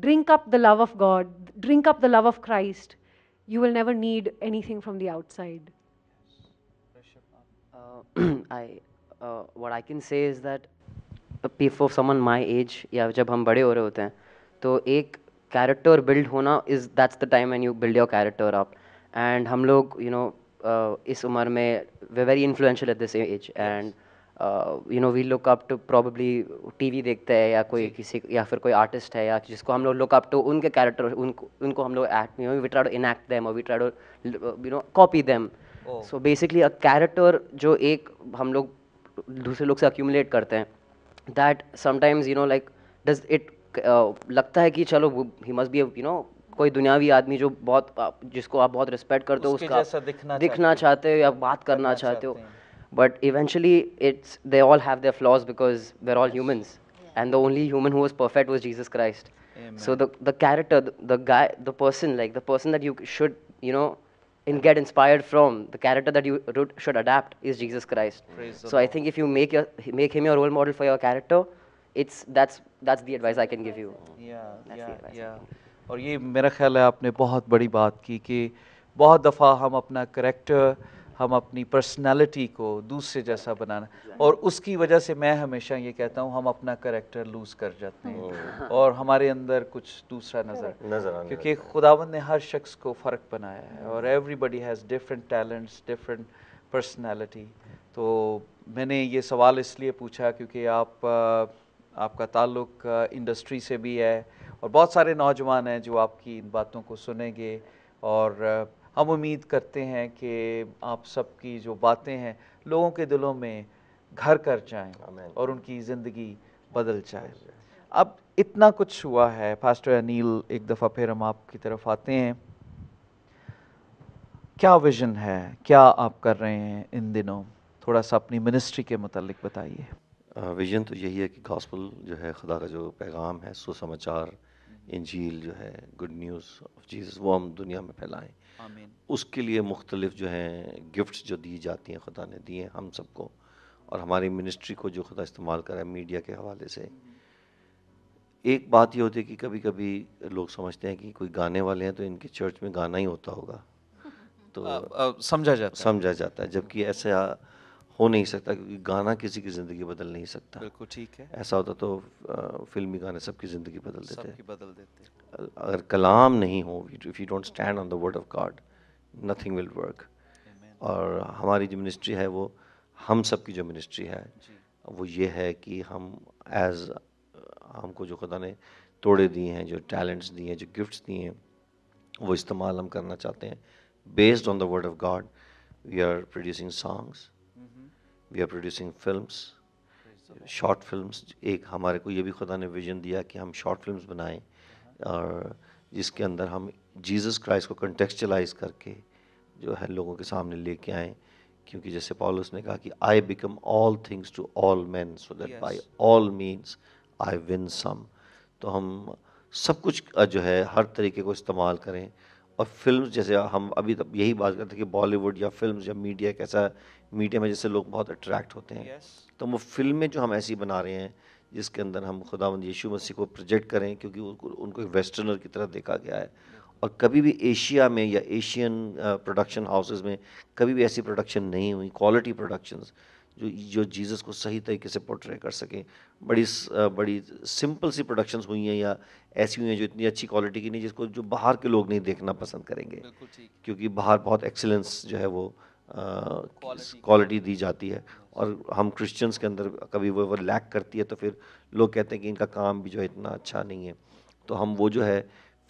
drink up the love of god drink up the love of christ you will never need anything from the outside I what I can say is that for someone my age या जब हम बड़े हो रहे होते हैं तो एक कैरेक्टर बिल्ड होना is that's the time and you build your character up and हम लोग यू नो uh, इस उम्र में we very influential at this age and you know we look up to probably we देखते हैं या कोई किसी या फिर कोई आर्टिस्ट है या जिसको हम लोग लुक अप टू उनके कैरेक्टर उनको उनको हम लोग act we try to enact them और we try to you know copy them so basically a character जो एक हम लोग दूसरे लोग से अक्यूमुलेट करते हैं that sometimes you know like does it लगता है कि चलो he must be you know कोई दुनियावी आदमी जो बहुत जिसको आप बहुत रिस्पेक्ट करते हो उसका दिखना, दिखना चाहते हो या बात करना चाहते हो but eventually it's they all have their flaws because they're all humans and the only human who was perfect was Jesus Christ so the the character the guy the person like the person that you should you know and get inspired from the character that you should adapt is Jesus Christ. Praise so I think if you make your make him your role model for your character, it's that's that's the advice I can give you. Yeah, that's yeah, yeah. और ये मेरा ख्याल है आपने बहुत बड़ी बात That many times we हम अपना करेक्टर हम अपनी पर्सनालिटी को दूसरे जैसा बनाना और उसकी वजह से मैं हमेशा ये कहता हूँ हम अपना करेक्टर लूज कर जाते हैं oh. और हमारे अंदर कुछ दूसरा नज़र नजर क्योंकि खुदावन ने हर शख्स को फ़र्क बनाया है और everybody has different talents different personality तो मैंने ये सवाल इसलिए पूछा क्योंकि आप आपका ताल्लुक इंडस्ट्री से भी है और बहुत सारे नौजवान हैं जो आपकी इन बातों को सुनेंगे और हम उम्मीद करते हैं कि आप सबकी जो बातें हैं लोगों के दिलों में घर कर जाएं और उनकी ज़िंदगी बदल जाए अब इतना कुछ हुआ है फास्टर अनिल एक दफ़ा फिर हम आपकी तरफ आते हैं क्या विजन है क्या आप कर रहे हैं इन दिनों थोड़ा सा अपनी मिनिस्ट्री के मतलब बताइए विजन तो यही है कि गॉस्पल जो है खुदा का जो पैगाम है सुसमाचार इंजील जो है गुड न्यूज़ ऑफ जीसस वो हम दुनिया में फैलाएं उसके लिए मुख्तलिफ जो हैं गिफ्ट्स जो दी जाती हैं खुदा ने दिए हम सबको और हमारी मिनिस्ट्री को जो खुदा इस्तेमाल करा है मीडिया के हवाले से एक बात ये होती है कि कभी कभी लोग समझते हैं कि कोई गाने वाले हैं तो इनके चर्च में गाना ही होता होगा तो समझा जाता समझा जाता है जबकि ऐसा हो नहीं सकता क्योंकि गाना किसी की ज़िंदगी बदल नहीं सकता बिल्कुल ठीक है ऐसा होता तो आ, फिल्मी गाने सबकी ज़िंदगी बदल देते हैं बदल देते हैं अगर कलाम नहीं हो if you don't stand on the word of God nothing will work और हमारी जो मिनिस्ट्री है वो हम सब की जो मिनिस्ट्री है वो ये है कि हम एज हमको जो खुदा ने तोड़े दिए हैं जो टैलेंट्स दिए हैं जो गिफ्ट्स दिए हैं वो इस्तेमाल हम करना चाहते हैं based on the word of God we are producing songs we are producing films short films एक हमारे को ये भी खुदा ने विजन दिया कि हम शॉर्ट फिल्म्स बनाएं और जिसके अंदर हम जीसस क्राइस्ट को कंटेक्चुलाइज करके जो है लोगों के सामने लेके आए क्योंकि जैसे पॉलस ने कहा कि I become all things to all man so that by all means I win some तो हम सब कुछ जो है हर तरीके को इस्तेमाल करें और फिल्म जैसे हम अभी तक यही बात करते हैं कि बॉलीवुड या फिल्म या मीडिया कैसा मीडिया में जैसे लोग बहुत अट्रैक्ट होते हैं yes. तो वो फिल्में जो हम ऐसी बना रहे हैं जिसके अंदर हम खुदावंद यीशु मसीह को प्रोजेक्ट करें क्योंकि उनको उनको एक वेस्टर्नर की तरह देखा गया है और कभी भी एशिया में या एशियन प्रोडक्शन हाउसेज में कभी भी ऐसी प्रोडक्शन नहीं हुई क्वालिटी प्रोडक्शंस जो जो जीसस को सही तरीके से पोर्ट्रे कर सकें बड़ी बड़ी सिंपल सी प्रोडक्शंस हुई हैं या ऐसी हुई हैं जो इतनी अच्छी क्वालिटी की नहीं जिसको जो बाहर के लोग नहीं देखना पसंद करेंगे क्योंकि बाहर बहुत एक्सेलेंस जो है वो क्वालिटी दी जाती है और हम क्रिश्चियंस के अंदर कभी वो अगर लैक करती है तो फिर लोग कहते हैं कि इनका काम भी जो है इतना अच्छा नहीं है तो हम वो जो है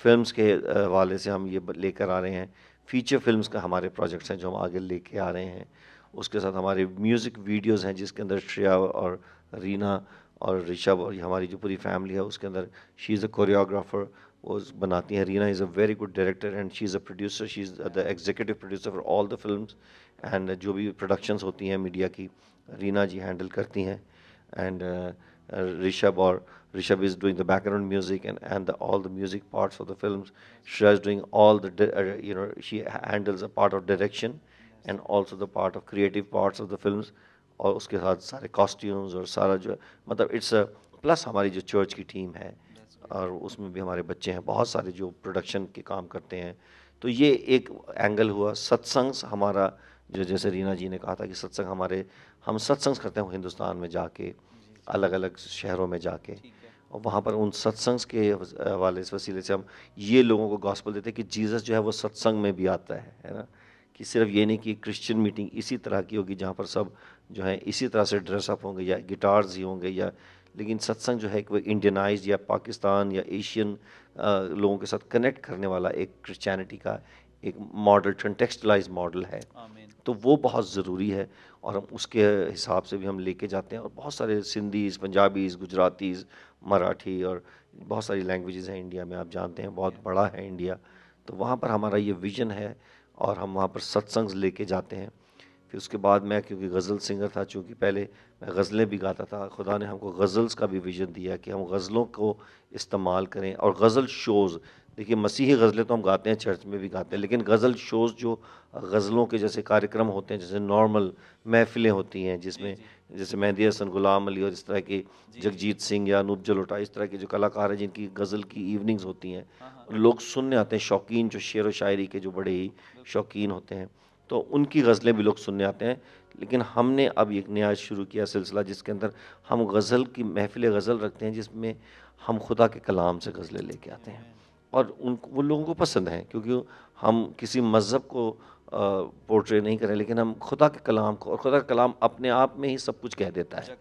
फिल्म्स के हवाले से हम ये लेकर आ रहे हैं फीचर फिल्म्स का हमारे प्रोजेक्ट्स हैं जो हम आगे लेके आ रहे हैं उसके साथ हमारे म्यूज़िक वीडियोस हैं जिसके अंदर श्रेया और रीना और ऋषभ और हमारी जो पूरी फैमिली है उसके अंदर शी इज़ अ कोरियोग्राफर वो बनाती हैं Reena is a very good director and she is a producer she is the executive producer for all the film and जो भी प्रोडक्शंस होती हैं मीडिया की रीना जी हैंडल करती हैं एंड uh, ऋषभ और Rishabh is doing the background music and and all the music parts of the film Shreya is doing all the no she handles a part of direction and also the part of creative parts of the film और उसके साथ सारे costumes और सारा जो मतलब it's a plus हमारी जो चर्च की टीम है और उसमें भी हमारे बच्चे हैं बहुत सारे जो प्रोडक्शन के काम करते हैं तो ये एक एंगल हुआ सत्संग हमारा जो जैसे रीना जी ने कहा था कि सत्संग हमारे हम सत्संग करते हैं हिंदुस्तान में जाके अलग अलग शहरों में जाके और वहाँ पर उन सत्संग के वाले इस वसीले से हम ये लोगों को गॉस्पल देते हैं कि जीसस जो है वो सत्संग में भी आता है है ना कि सिर्फ ये नहीं कि क्रिश्चियन मीटिंग इसी तरह की होगी जहाँ पर सब जो है इसी तरह से ड्रेसअप होंगे या गिटार्स ही होंगे या लेकिन सत्संग जो है कि वो इंडियनाइज या पाकिस्तान या एशियन लोगों के साथ कनेक्ट करने वाला एक क्रिश्चैनिटी का एक मॉडल कंटेक्सटलाइज मॉडल है तो वो बहुत ज़रूरी है और हम उसके हिसाब से भी हम लेके जाते हैं और बहुत सारे सिंधीज़ पंजाबीज़ गुजरातीज़ मराठी और बहुत सारी लैंग्वेजेस हैं इंडिया में आप जानते हैं बहुत बड़ा है इंडिया तो वहाँ पर हमारा ये विज़न है और हम वहाँ पर सत्संग लेके जाते हैं फिर उसके बाद मैं क्योंकि गज़ल सिंगर था चूँकि पहले मैं गज़लें भी गाता था खुदा ने हमको गज़ल्स का भी विज़न दिया कि हम गज़लों को इस्तेमाल करें और गज़ल शोज़ देखिए मसीही गज़लें तो हम गाते हैं चर्च में भी गाते हैं लेकिन गज़ल शोज़ जो गज़लों के जैसे कार्यक्रम होते हैं जैसे नॉर्मल महफ़िलें होती हैं जिसमें जैसे मेहंदी हसन गुलाम अली और इस तरह के जगजीत सिंह या अनूप जलोटा इस तरह के जो कलाकार हैं जिनकी गज़ल की इवनिंग्स होती हैं हाँ, हाँ। लोग सुनने आते हैं शौकीन जो शेर व शायरी के जो बड़े ही शौकीन होते हैं तो उनकी गज़लें भी लोग सुनने आते हैं लेकिन हमने अब एक नया शुरू किया सिलसिला जिसके अंदर हम गज़ल की महफ़िल गज़ल रखते हैं जिसमें हम खुदा के कलाम से गज़लें लेके आते हैं और उन वो लोगों को पसंद है क्योंकि हम किसी मज़हब को पोर्ट्रे नहीं करें लेकिन हम खुदा के कलाम को और खुदा का कलाम अपने आप में ही सब कुछ कह देता है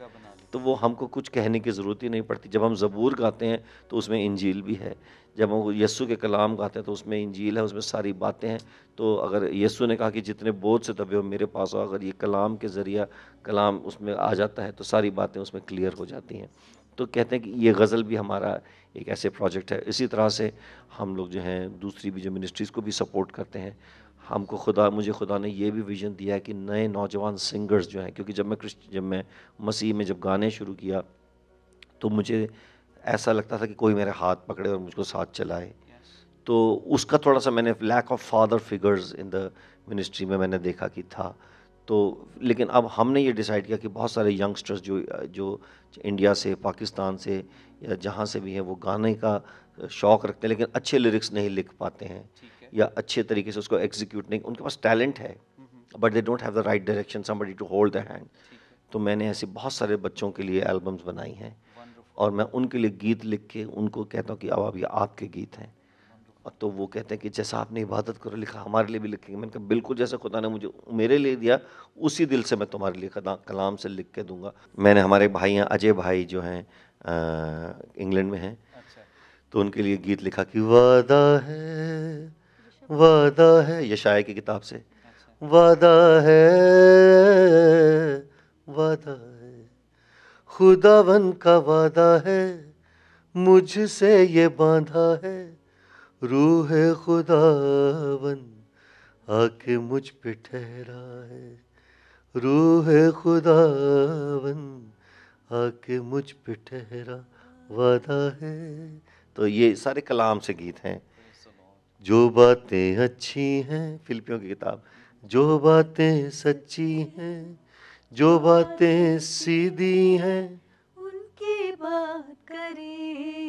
तो वो हमको कुछ कहने की ज़रूरत ही नहीं पड़ती जब हम ज़बूर गाते हैं तो उसमें इंजील भी है जब हम यस्सु के कलाम गाते हैं तो उसमें इंजील है उसमें सारी बातें हैं तो अगर यस्सु ने कहा कि जितने बोझ से दबे हो मेरे पास हो अगर ये कलाम के ज़रिया कलाम उसमें आ जाता है तो सारी बातें उसमें क्लियर हो जाती हैं तो कहते हैं कि ये गज़ल भी हमारा एक ऐसे प्रोजेक्ट है इसी तरह से हम लोग जो हैं दूसरी भी जो मिनिस्ट्रीज़ को भी सपोर्ट करते हैं हमको खुदा मुझे खुदा ने यह भी विज़न दिया है कि नए नौजवान सिंगर्स जो हैं क्योंकि जब मैं क्रिस्ट जब मैं मसीह में जब गाने शुरू किया तो मुझे ऐसा लगता था कि कोई मेरे हाथ पकड़े और मुझको साथ चलाए yes. तो उसका थोड़ा सा मैंने lack of father figures in the ministry में मैंने देखा कि था तो लेकिन अब हमने ये डिसाइड किया कि बहुत सारे यंगस्टर्स जो जो इंडिया से पाकिस्तान से या जहाँ से भी हैं वो गाने का शौक़ रखते हैं लेकिन अच्छे लिरिक्स नहीं लिख पाते हैं या अच्छे तरीके से उसको एग्जीक्यूट नहीं उनके पास टैलेंट है but they don't have the right direction somebody to hold the hand तो मैंने ऐसे बहुत सारे बच्चों के लिए एल्बम्स बनाई हैं और मैं उनके लिए गीत लिख के उनको कहता हूँ कि अब अब ये आपके गीत हैं और तो वो कहते हैं कि जैसा आपने इबादत करो लिखा हमारे लिए भी लिखेंगे मैंने कहा बिल्कुल जैसा खुदा ने मुझे मेरे लिए दिया उसी दिल से मैं तुम्हारे लिए कलाम से लिख के दूंगा मैंने हमारे भाई हैं अजय भाई जो हैं इंग्लैंड में हैं अच्छा। तो उनके लिए गीत लिखा कि वादा है वादा है यशाए की किताब से अच्छा। वादा है वादा है खुदा का वादा है मुझसे ये बांधा है रूह खुदावन आके मुझ पे ठहरा है रूह खुदावन आके मुझ पे ठहरा वादा है तो ये सारे कलाम से गीत हैं जो बातें अच्छी हैं फिल्पियों की किताब जो बातें सच्ची हैं जो बातें सीधी हैं उनकी बात करें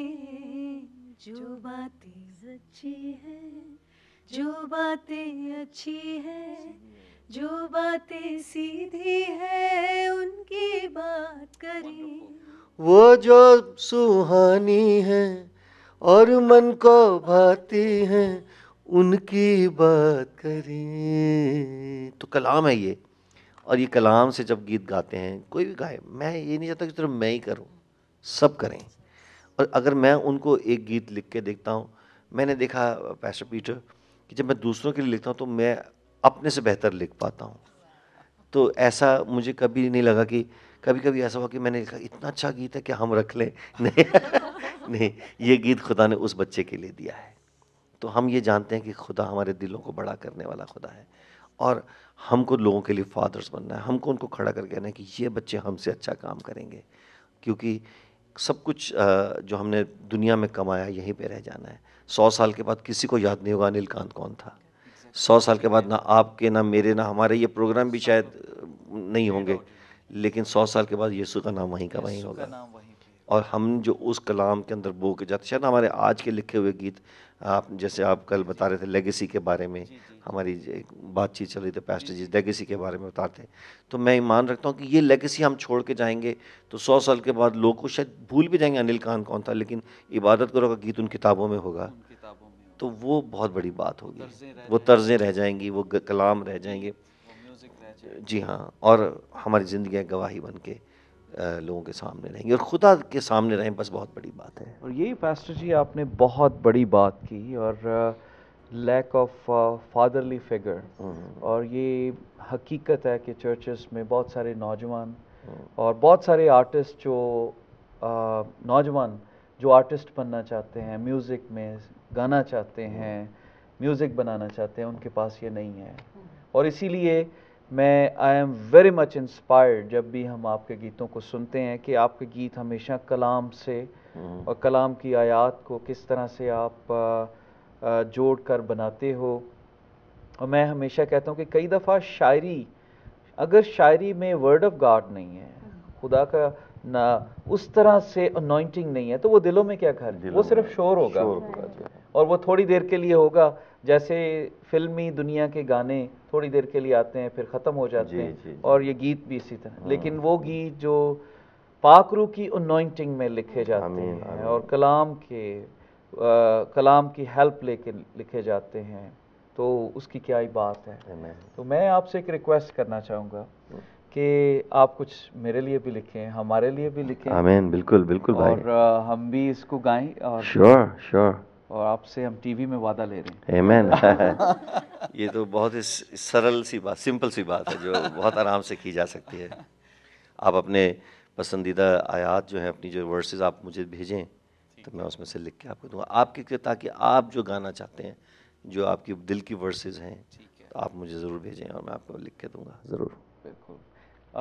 जो बातें अच्छी है जो बातें अच्छी है जो बातें सीधी है उनकी बात करें वो जो सुहानी है और मन को भाती है उनकी बात करें तो कलाम है ये और ये कलाम से जब गीत गाते हैं कोई भी गाए मैं ये नहीं चाहता कि सिर्फ मैं ही करूं सब करें और अगर मैं उनको एक गीत लिख के देखता हूँ मैंने देखा पैस्टर पीटर कि जब मैं दूसरों के लिए लिखता हूँ तो मैं अपने से बेहतर लिख पाता हूँ तो ऐसा मुझे कभी नहीं लगा कि कभी कभी ऐसा हुआ कि मैंने लिखा इतना अच्छा गीत है कि हम रख लें नहीं नहीं ये गीत खुदा ने उस बच्चे के लिए दिया है तो हम ये जानते हैं कि खुदा हमारे दिलों को बड़ा करने वाला खुदा है और हमको लोगों के लिए फादर्स बनना है हमको उनको खड़ा कर कहना है कि ये बच्चे हमसे अच्छा काम करेंगे क्योंकि सब कुछ जो हमने दुनिया में कमाया यहीं पे रह जाना है सौ साल के बाद किसी को याद नहीं होगा अनिल कांत कौन था सौ साल के बाद ना आपके ना मेरे ना हमारे ये प्रोग्राम भी शायद नहीं होंगे लेकिन सौ साल के बाद यीशु का नाम वहीं का वहीं होगा और हम जो उस कलाम के अंदर बो के जाते शायद हमारे आज के लिखे हुए गीत आप जैसे आप कल बता रहे थे लेगेसी के बारे में हमारी बातचीत चल रही थी पैस्ट जिस लेगेसी के बारे में बताते हैं तो मैं ईमान रखता हूँ कि ये लेगेसी हम छोड़ के जाएंगे तो सौ साल के बाद लोग को शायद भूल भी जाएंगे अनिल खान कौन था लेकिन इबादत करो का गीत उन किताबों में होगा तो वो बहुत बड़ी बात होगी वो तर्जें रह जाएंगी वो कलाम रह जाएंगे जी हाँ और हमारी ज़िंदगी गवाही बन के लोगों के सामने रहेंगे और खुदा के सामने रहें बस बहुत बड़ी बात है और यही फैस्टर जी आपने बहुत बड़ी बात की और लैक ऑफ फादरली फिगर और ये हकीकत है कि चर्चेस में बहुत सारे नौजवान mm-hmm. और बहुत सारे आर्टिस्ट जो uh, नौजवान जो आर्टिस्ट बनना चाहते हैं म्यूज़िक में गाना चाहते mm-hmm. हैं म्यूज़िक बनाना चाहते हैं उनके पास ये नहीं है mm-hmm. और इसीलिए मैं I am very much inspired जब भी हम आपके गीतों को सुनते हैं कि आपके गीत हमेशा कलाम से और कलाम की आयात को किस तरह से आप uh, जोड़ कर बनाते हो और मैं हमेशा कहता हूँ कि कई दफ़ा शायरी अगर शायरी में वर्ड ऑफ गॉड नहीं है खुदा का ना उस तरह से अनोइंटिंग नहीं है तो वो दिलों में क्या कर वो सिर्फ शोर होगा शोर और वो थोड़ी देर के लिए होगा जैसे फिल्मी दुनिया के गाने थोड़ी देर के लिए आते हैं फिर ख़त्म हो जाते जी, हैं जी, और ये गीत भी इसी तरह हाँ। लेकिन वो गीत जो पाकरू की अनोइंटिंग में लिखे जाते हैं और कलाम के कलाम की हेल्प लेके लिखे जाते हैं तो उसकी क्या ही बात है Amen. तो मैं आपसे एक रिक्वेस्ट करना चाहूँगा hmm. कि आप कुछ मेरे लिए भी लिखें हमारे लिए भी लिखें आमीन बिल्कुल बिल्कुल भाई और हम भी इसको गाएं और श्योर श्योर और आपसे हम टीवी में वादा ले रहे हैं आमीन ये तो बहुत ही सरल सी बात सिंपल सी बात है जो बहुत आराम से की जा सकती है आप अपने पसंदीदा आयात जो हैं अपनी जो वर्सेस आप मुझे भेजें तो मैं उसमें से लिख के आपको दूंगा आपके ताकि आप जो गाना चाहते हैं जो आपकी दिल की वर्सेज हैं तो आप मुझे ज़रूर भेजें और मैं आपको लिख के दूंगा ज़रूर बिल्कुल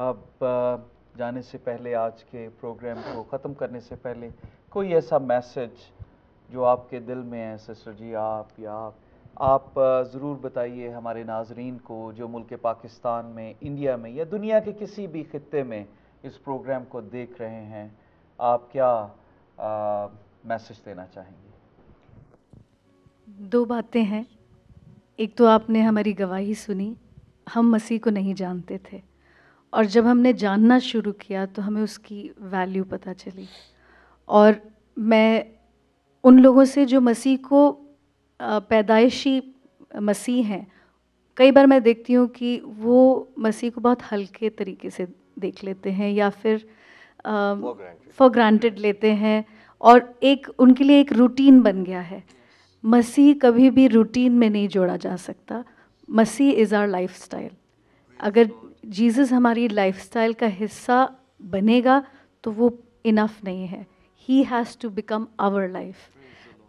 अब जाने से पहले आज के प्रोग्राम को ख़त्म करने से पहले कोई ऐसा मैसेज जो आपके दिल में है सिस्टर जी आप या आप आप ज़रूर बताइए हमारे नाजरीन को जो मुल्क पाकिस्तान में इंडिया में या दुनिया के किसी भी खत्े में इस प्रोग्राम को देख रहे हैं आप क्या आ, मैसेज देना चाहेंगे दो बातें हैं एक तो आपने हमारी गवाही सुनी हम मसीह को नहीं जानते थे और जब हमने जानना शुरू किया तो हमें उसकी वैल्यू पता चली और मैं उन लोगों से जो मसीह को पैदाइशी मसीह हैं कई बार मैं देखती हूँ कि वो मसीह को बहुत हल्के तरीके से देख लेते हैं या फिर फॉर ग्रांटेड लेते हैं और एक उनके लिए एक रूटीन बन गया है मसीह कभी भी रूटीन में नहीं जोड़ा जा सकता मसीह इज़ आर लाइफ अगर जीसस हमारी लाइफ का हिस्सा बनेगा तो वो इनफ नहीं है he has to become our life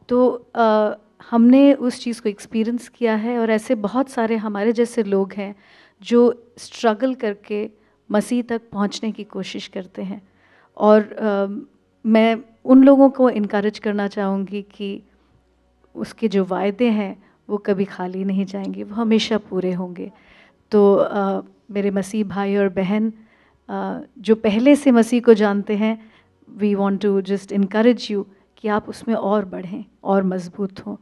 तो आ, हमने उस चीज़ को एक्सपीरियंस किया है और ऐसे बहुत सारे हमारे जैसे लोग हैं जो स्ट्रगल करके मसीह तक पहुंचने की कोशिश करते हैं और आ, मैं उन लोगों को इनक्रेज करना चाहूँगी कि उसके जो वायदे हैं वो कभी खाली नहीं जाएंगे वो हमेशा पूरे होंगे तो आ, मेरे मसीह भाई और बहन आ, जो पहले से मसीह को जानते हैं we want to just encourage you कि आप उसमें और बढ़ें और मजबूत हों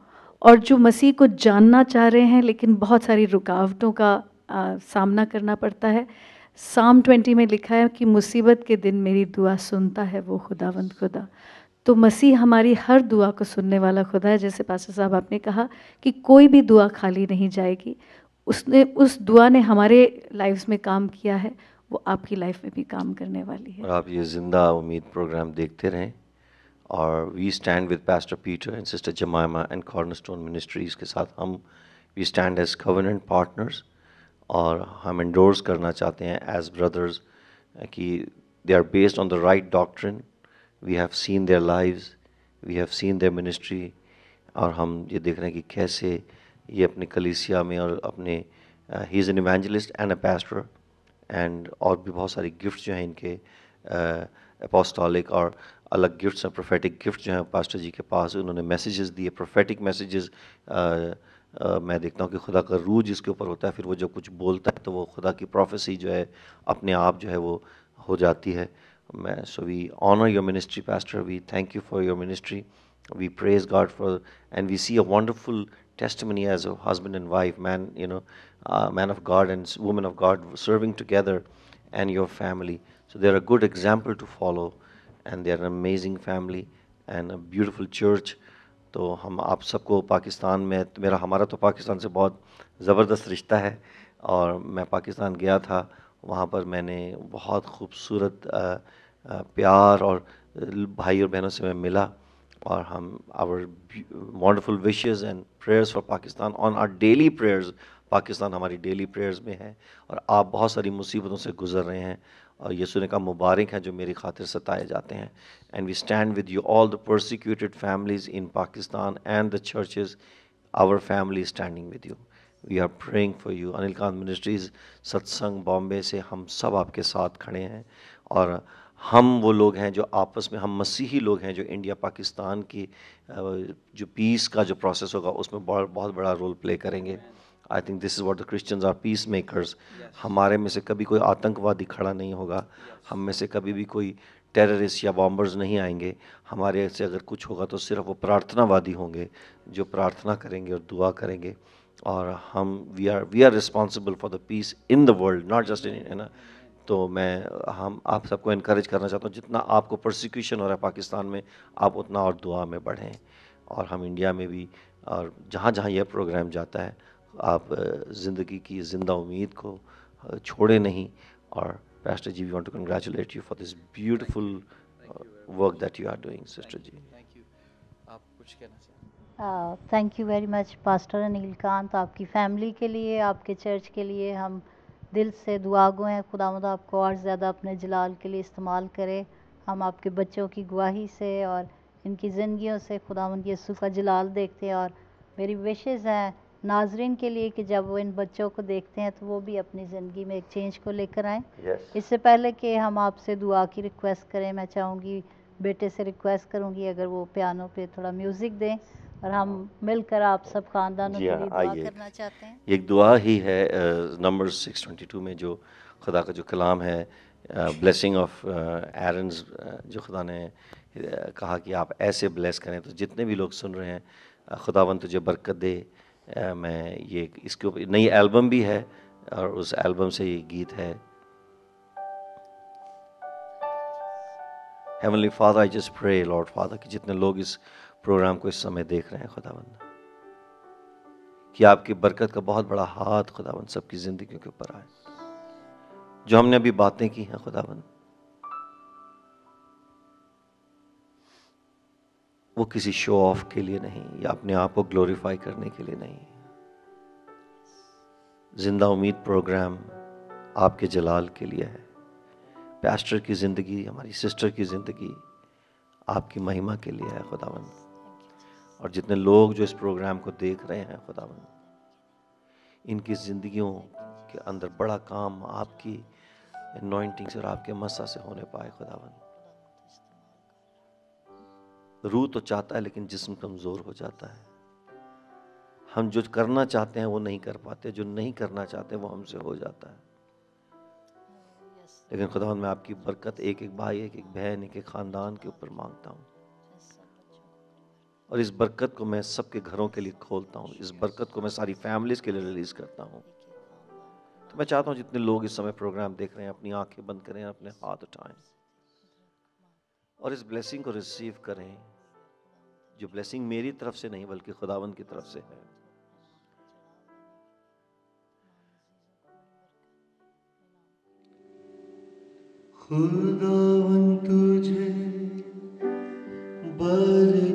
और जो मसीह को जानना चाह रहे हैं लेकिन बहुत सारी रुकावटों का आ, सामना करना पड़ता है साम ट्वेंटी में लिखा है कि मुसीबत के दिन मेरी दुआ सुनता है वो खुदावंद खुदा तो मसीह हमारी हर दुआ को सुनने वाला खुदा है जैसे पास्टर साहब आपने कहा कि कोई भी दुआ खाली नहीं जाएगी उसने उस दुआ ने हमारे लाइफ में काम किया है वो आपकी लाइफ में भी काम करने वाली है और आप ये जिंदा उम्मीद प्रोग्राम देखते रहें और we stand with pastor Peter and sister Jemima and Cornerstone Ministries के साथ हम we stand as covenant partners और हम इंडोर्स करना चाहते हैं एज ब्रदर्स कि they are based on the right doctrine we have seen their lives we have seen their ministry और हम ये देख रहे हैं कि कैसे ये अपने कलीसिया में और अपने he is an evangelist and a pastor and और भी बहुत सारी गिफ्ट जो हैं इनके अपोस्टॉलिक uh, और अलग गिफ्ट्स हैं प्रोफेटिक गिफ्ट जो हैं पास्टर जी के पास उन्होंने मैसेजेस दिए प्रोफेटिक मैसेजेस uh, uh, मैं देखता हूँ कि खुदा का रूह जिसके ऊपर होता है फिर वो जब कुछ बोलता है तो वो खुदा की प्रोफेसी जो है अपने आप जो है वो हो जाती है मैं so we honour your ministry pastor we thank you for your ministry we praise God for and we see a wonderful testimony as a husband and wife man you know man of God and women of God serving together and your family so there are good example to follow and they are amazing family and a beautiful church तो हम आप सबको पाकिस्तान में मेरा हमारा तो पाकिस्तान से बहुत ज़बरदस्त रिश्ता है और मैं पाकिस्तान गया था वहाँ पर मैंने बहुत खूबसूरत प्यार और भाई और बहनों से मैं मिला और हम our wonderful wishes and prayers for Pakistan on our daily prayers Pakistan हमारी डेली प्रेयर्स में है और आप बहुत सारी मुसीबतों से गुजर रहे हैं और यसु ने कहा मुबारक हैं जो मेरी खातिर सताए जाते हैं and we stand with you all the prosecuted families in Pakistan and the churches our family standing with you we are praying for you Anil Kant ministries Satsang Bombay से हम सब आपके साथ खड़े हैं और हम वो लोग हैं जो आपस में हम मसीही लोग हैं जो इंडिया पाकिस्तान की जो पीस का जो प्रोसेस होगा उसमें बहुत बहुत बड़ा रोल प्ले करेंगे I think this is what the Christians are peace makers हमारे में से कभी कोई आतंकवादी खड़ा नहीं होगा yes. हम में से कभी भी कोई टेररिस्ट या बॉम्बर्स नहीं आएंगे हमारे से अगर कुछ होगा तो सिर्फ वो प्रार्थनावादी होंगे जो प्रार्थना करेंगे और दुआ करेंगे और हम we are we are responsible for the peace in the world not just in है ना तो मैं हम आप सबको इनक्रेज करना चाहता हूँ जितना आपको प्रोसिक्यूशन हो रहा है पाकिस्तान में आप उतना और दुआ में बढ़ें और हम इंडिया में भी और जहाँ जहाँ यह प्रोग्राम जाता है आप ज़िंदगी की ज़िंदा उम्मीद को छोड़े नहीं और pastor ji we want to congratulate you for this beautiful work that you are doing sister ji thank you आप कुछ कहना चाहिए thank you very much pastor Anil Kant आपकी फैमिली के लिए आपके चर्च के लिए हम दिल से दुआ हैं खुदा मद आपको और ज़्यादा अपने जलाल के लिए इस्तेमाल करे हम आपके बच्चों की गवाही से और इनकी ज़िंदगियों से खुदा मंद यसु का जलाल देखते हैं और मेरी विशेज़ हैं नाजरीन के लिए कि जब वो इन बच्चों को देखते हैं तो वो भी अपनी ज़िंदगी में एक चेंज को लेकर आएँ yes. इससे पहले कि हम आपसे दुआ की रिक्वेस्ट करें मैं चाहूँगी बेटे से रिक्वेस्ट करूँगी अगर वो पियानो पे थोड़ा म्यूज़िक दें और हम मिलकर आप सब खानदान हाँ, के लिए दुआ करना चाहते हैं एक दुआ ही है नंबर 622 में जो खुदा का जो कलाम है ब्लेसिंग ऑफ एरन्स जो खुदा ने कहा कि आप ऐसे ब्लेस करें तो जितने भी लोग सुन रहे हैं खुदावन तुझे बरकत दे आ, मैं ये इसके ऊपर नई एल्बम भी है और उस एल्बम से ये गीत है Heavenly Father, I just pray, Lord Father, कि जितने लोग इस प्रोग्राम को इस समय देख रहे हैं खुदाबंद कि आपकी बरकत का बहुत बड़ा हाथ खुदाबंद सबकी ज़िंदगियों के ऊपर आए जो हमने अभी बातें की हैं खुदाबंद वो किसी शो ऑफ के लिए नहीं या अपने आप को ग्लोरीफाई करने के लिए नहीं जिंदा उम्मीद प्रोग्राम आपके जलाल के लिए है पैस्टर की ज़िंदगी हमारी सिस्टर की ज़िंदगी आपकी महिमा के लिए है खुदावंद और जितने लोग जो इस प्रोग्राम को देख रहे हैं खुदा इनकी ज़िंदगियों के अंदर बड़ा काम आपकी नॉइंटिंग से और आपके मसा से होने पाए खुदा रूह तो चाहता है लेकिन जिस्म कमज़ोर हो जाता है हम जो करना चाहते हैं वो नहीं कर पाते जो नहीं करना चाहते वो हमसे हो जाता है लेकिन खुदा मैं आपकी बरकत एक एक भाई एक एक बहन एक एक ख़ानदान के ऊपर मांगता हूँ और इस बरकत को मैं सबके घरों के लिए खोलता हूँ इस बरकत को मैं सारी फैमिलीज़ के लिए रिलीज़ करता हूँ तो मैं चाहता हूँ जितने लोग इस समय प्रोग्राम देख रहे हैं अपनी आंखें बंद करें अपने हाथ उठाएं और इस ब्लेसिंग को रिसीव करें जो ब्लेसिंग मेरी तरफ से नहीं बल्कि खुदावन की तरफ से है खुदावन तुझे बर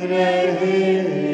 Grace.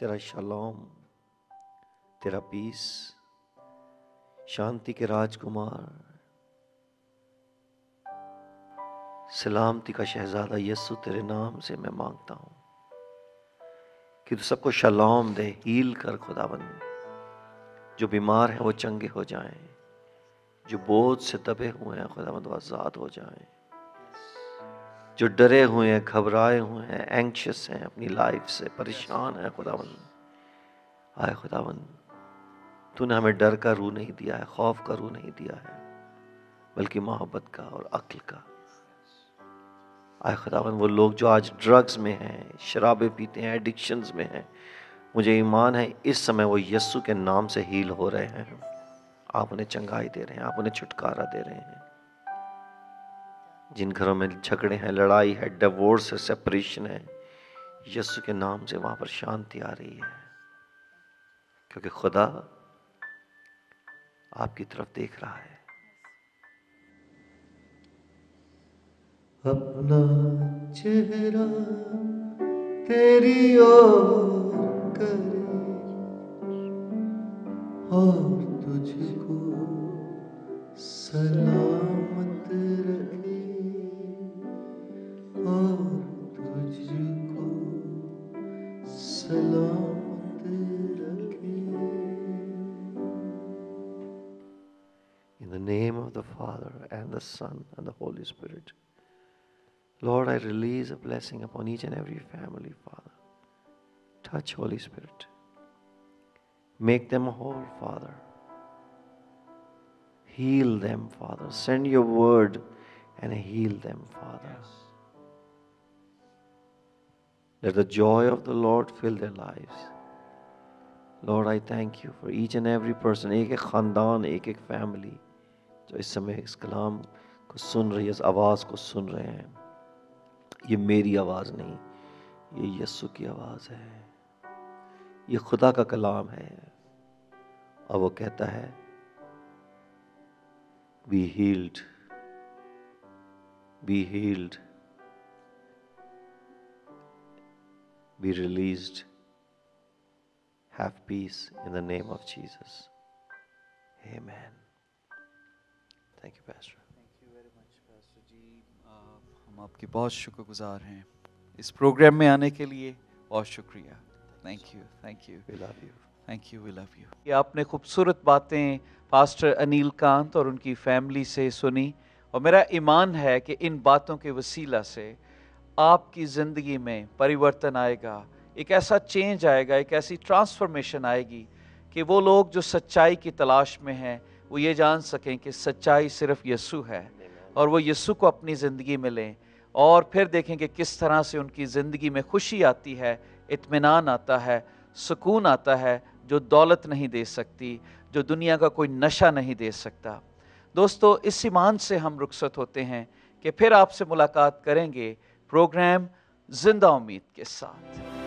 तेरा शलोम तेरा पीस शांति के राजकुमार सलामती का शहजादा यस्सु तेरे नाम से मैं मांगता हूं कि तू सबको शलोम दे हील कर खुदावन जो बीमार है वो चंगे हो जाएं जो बोझ से दबे हुए हैं खुदावंद आज़ाद हो जाएं जो डरे हुए हैं घबराए हुए हैं एंक्शस हैं अपनी लाइफ से परेशान हैं खुदावन आए खुदावन तूने हमें डर का रू नहीं दिया है खौफ का रू नहीं दिया है बल्कि मोहब्बत का और अक्ल का आए खुदावन वो लोग जो आज ड्रग्स में हैं शराबे पीते हैं एडिक्शंस में हैं मुझे ईमान है इस समय वो यस्सु के नाम से हील हो रहे हैं आप उन्हें चंगाई दे रहे हैं आप उन्हें छुटकारा दे रहे हैं जिन घरों में झगड़े हैं लड़ाई है डिवोर्स है सेपरेशन है यस्सु के नाम से वहां पर शांति आ रही है क्योंकि खुदा आपकी तरफ देख रहा है अपना चेहरा तेरी ओर करे और तुझको सलामत रखे In the name of the Father and the Son and the Holy Spirit. Lord, I release a blessing upon each and every family, Father. Touch, Holy Spirit. Make them whole, Father. Heal them, Father. Send your word and heal them, Father. Yes. Let the joy of the Lord fill their lives. Lord I thank you for each and every person एक एक ख़ानदान एक एक family जो इस समय इस कलाम को सुन रही है इस आवाज़ को सुन रहे हैं ये मेरी आवाज़ नहीं ये यस्सु की आवाज़ है ये खुदा का कलाम है और वो कहता है be healed be healed be released. Have peace in the name of Jesus. Amen. Thank you, Pastor. Thank you very much, Pastor ji. हम आपके बहुत शुक्रगुजार हैं इस प्रोग्राम में आने के लिए बहुत शुक्रिया thank you thank you we love you thank you we love you आपने खूबसूरत बातें पास्टर अनिल कांत और उनकी फैमिली से सुनी और मेरा ईमान है कि इन बातों के वसीला से आपकी ज़िंदगी में परिवर्तन आएगा एक ऐसा चेंज आएगा एक ऐसी ट्रांसफॉर्मेशन आएगी कि वो लोग जो सच्चाई की तलाश में हैं वो ये जान सकें कि सच्चाई सिर्फ यस्सु है और वो यसु को अपनी ज़िंदगी में लें और फिर देखें कि किस तरह से उनकी ज़िंदगी में खुशी आती है इत्मीनान आता है सुकून आता है जो दौलत नहीं दे सकती जो दुनिया का कोई नशा नहीं दे सकता दोस्तों इस ईमान से हम रुखसत होते हैं कि फिर आपसे मुलाकात करेंगे प्रोग्राम जिंदा उम्मीद के साथ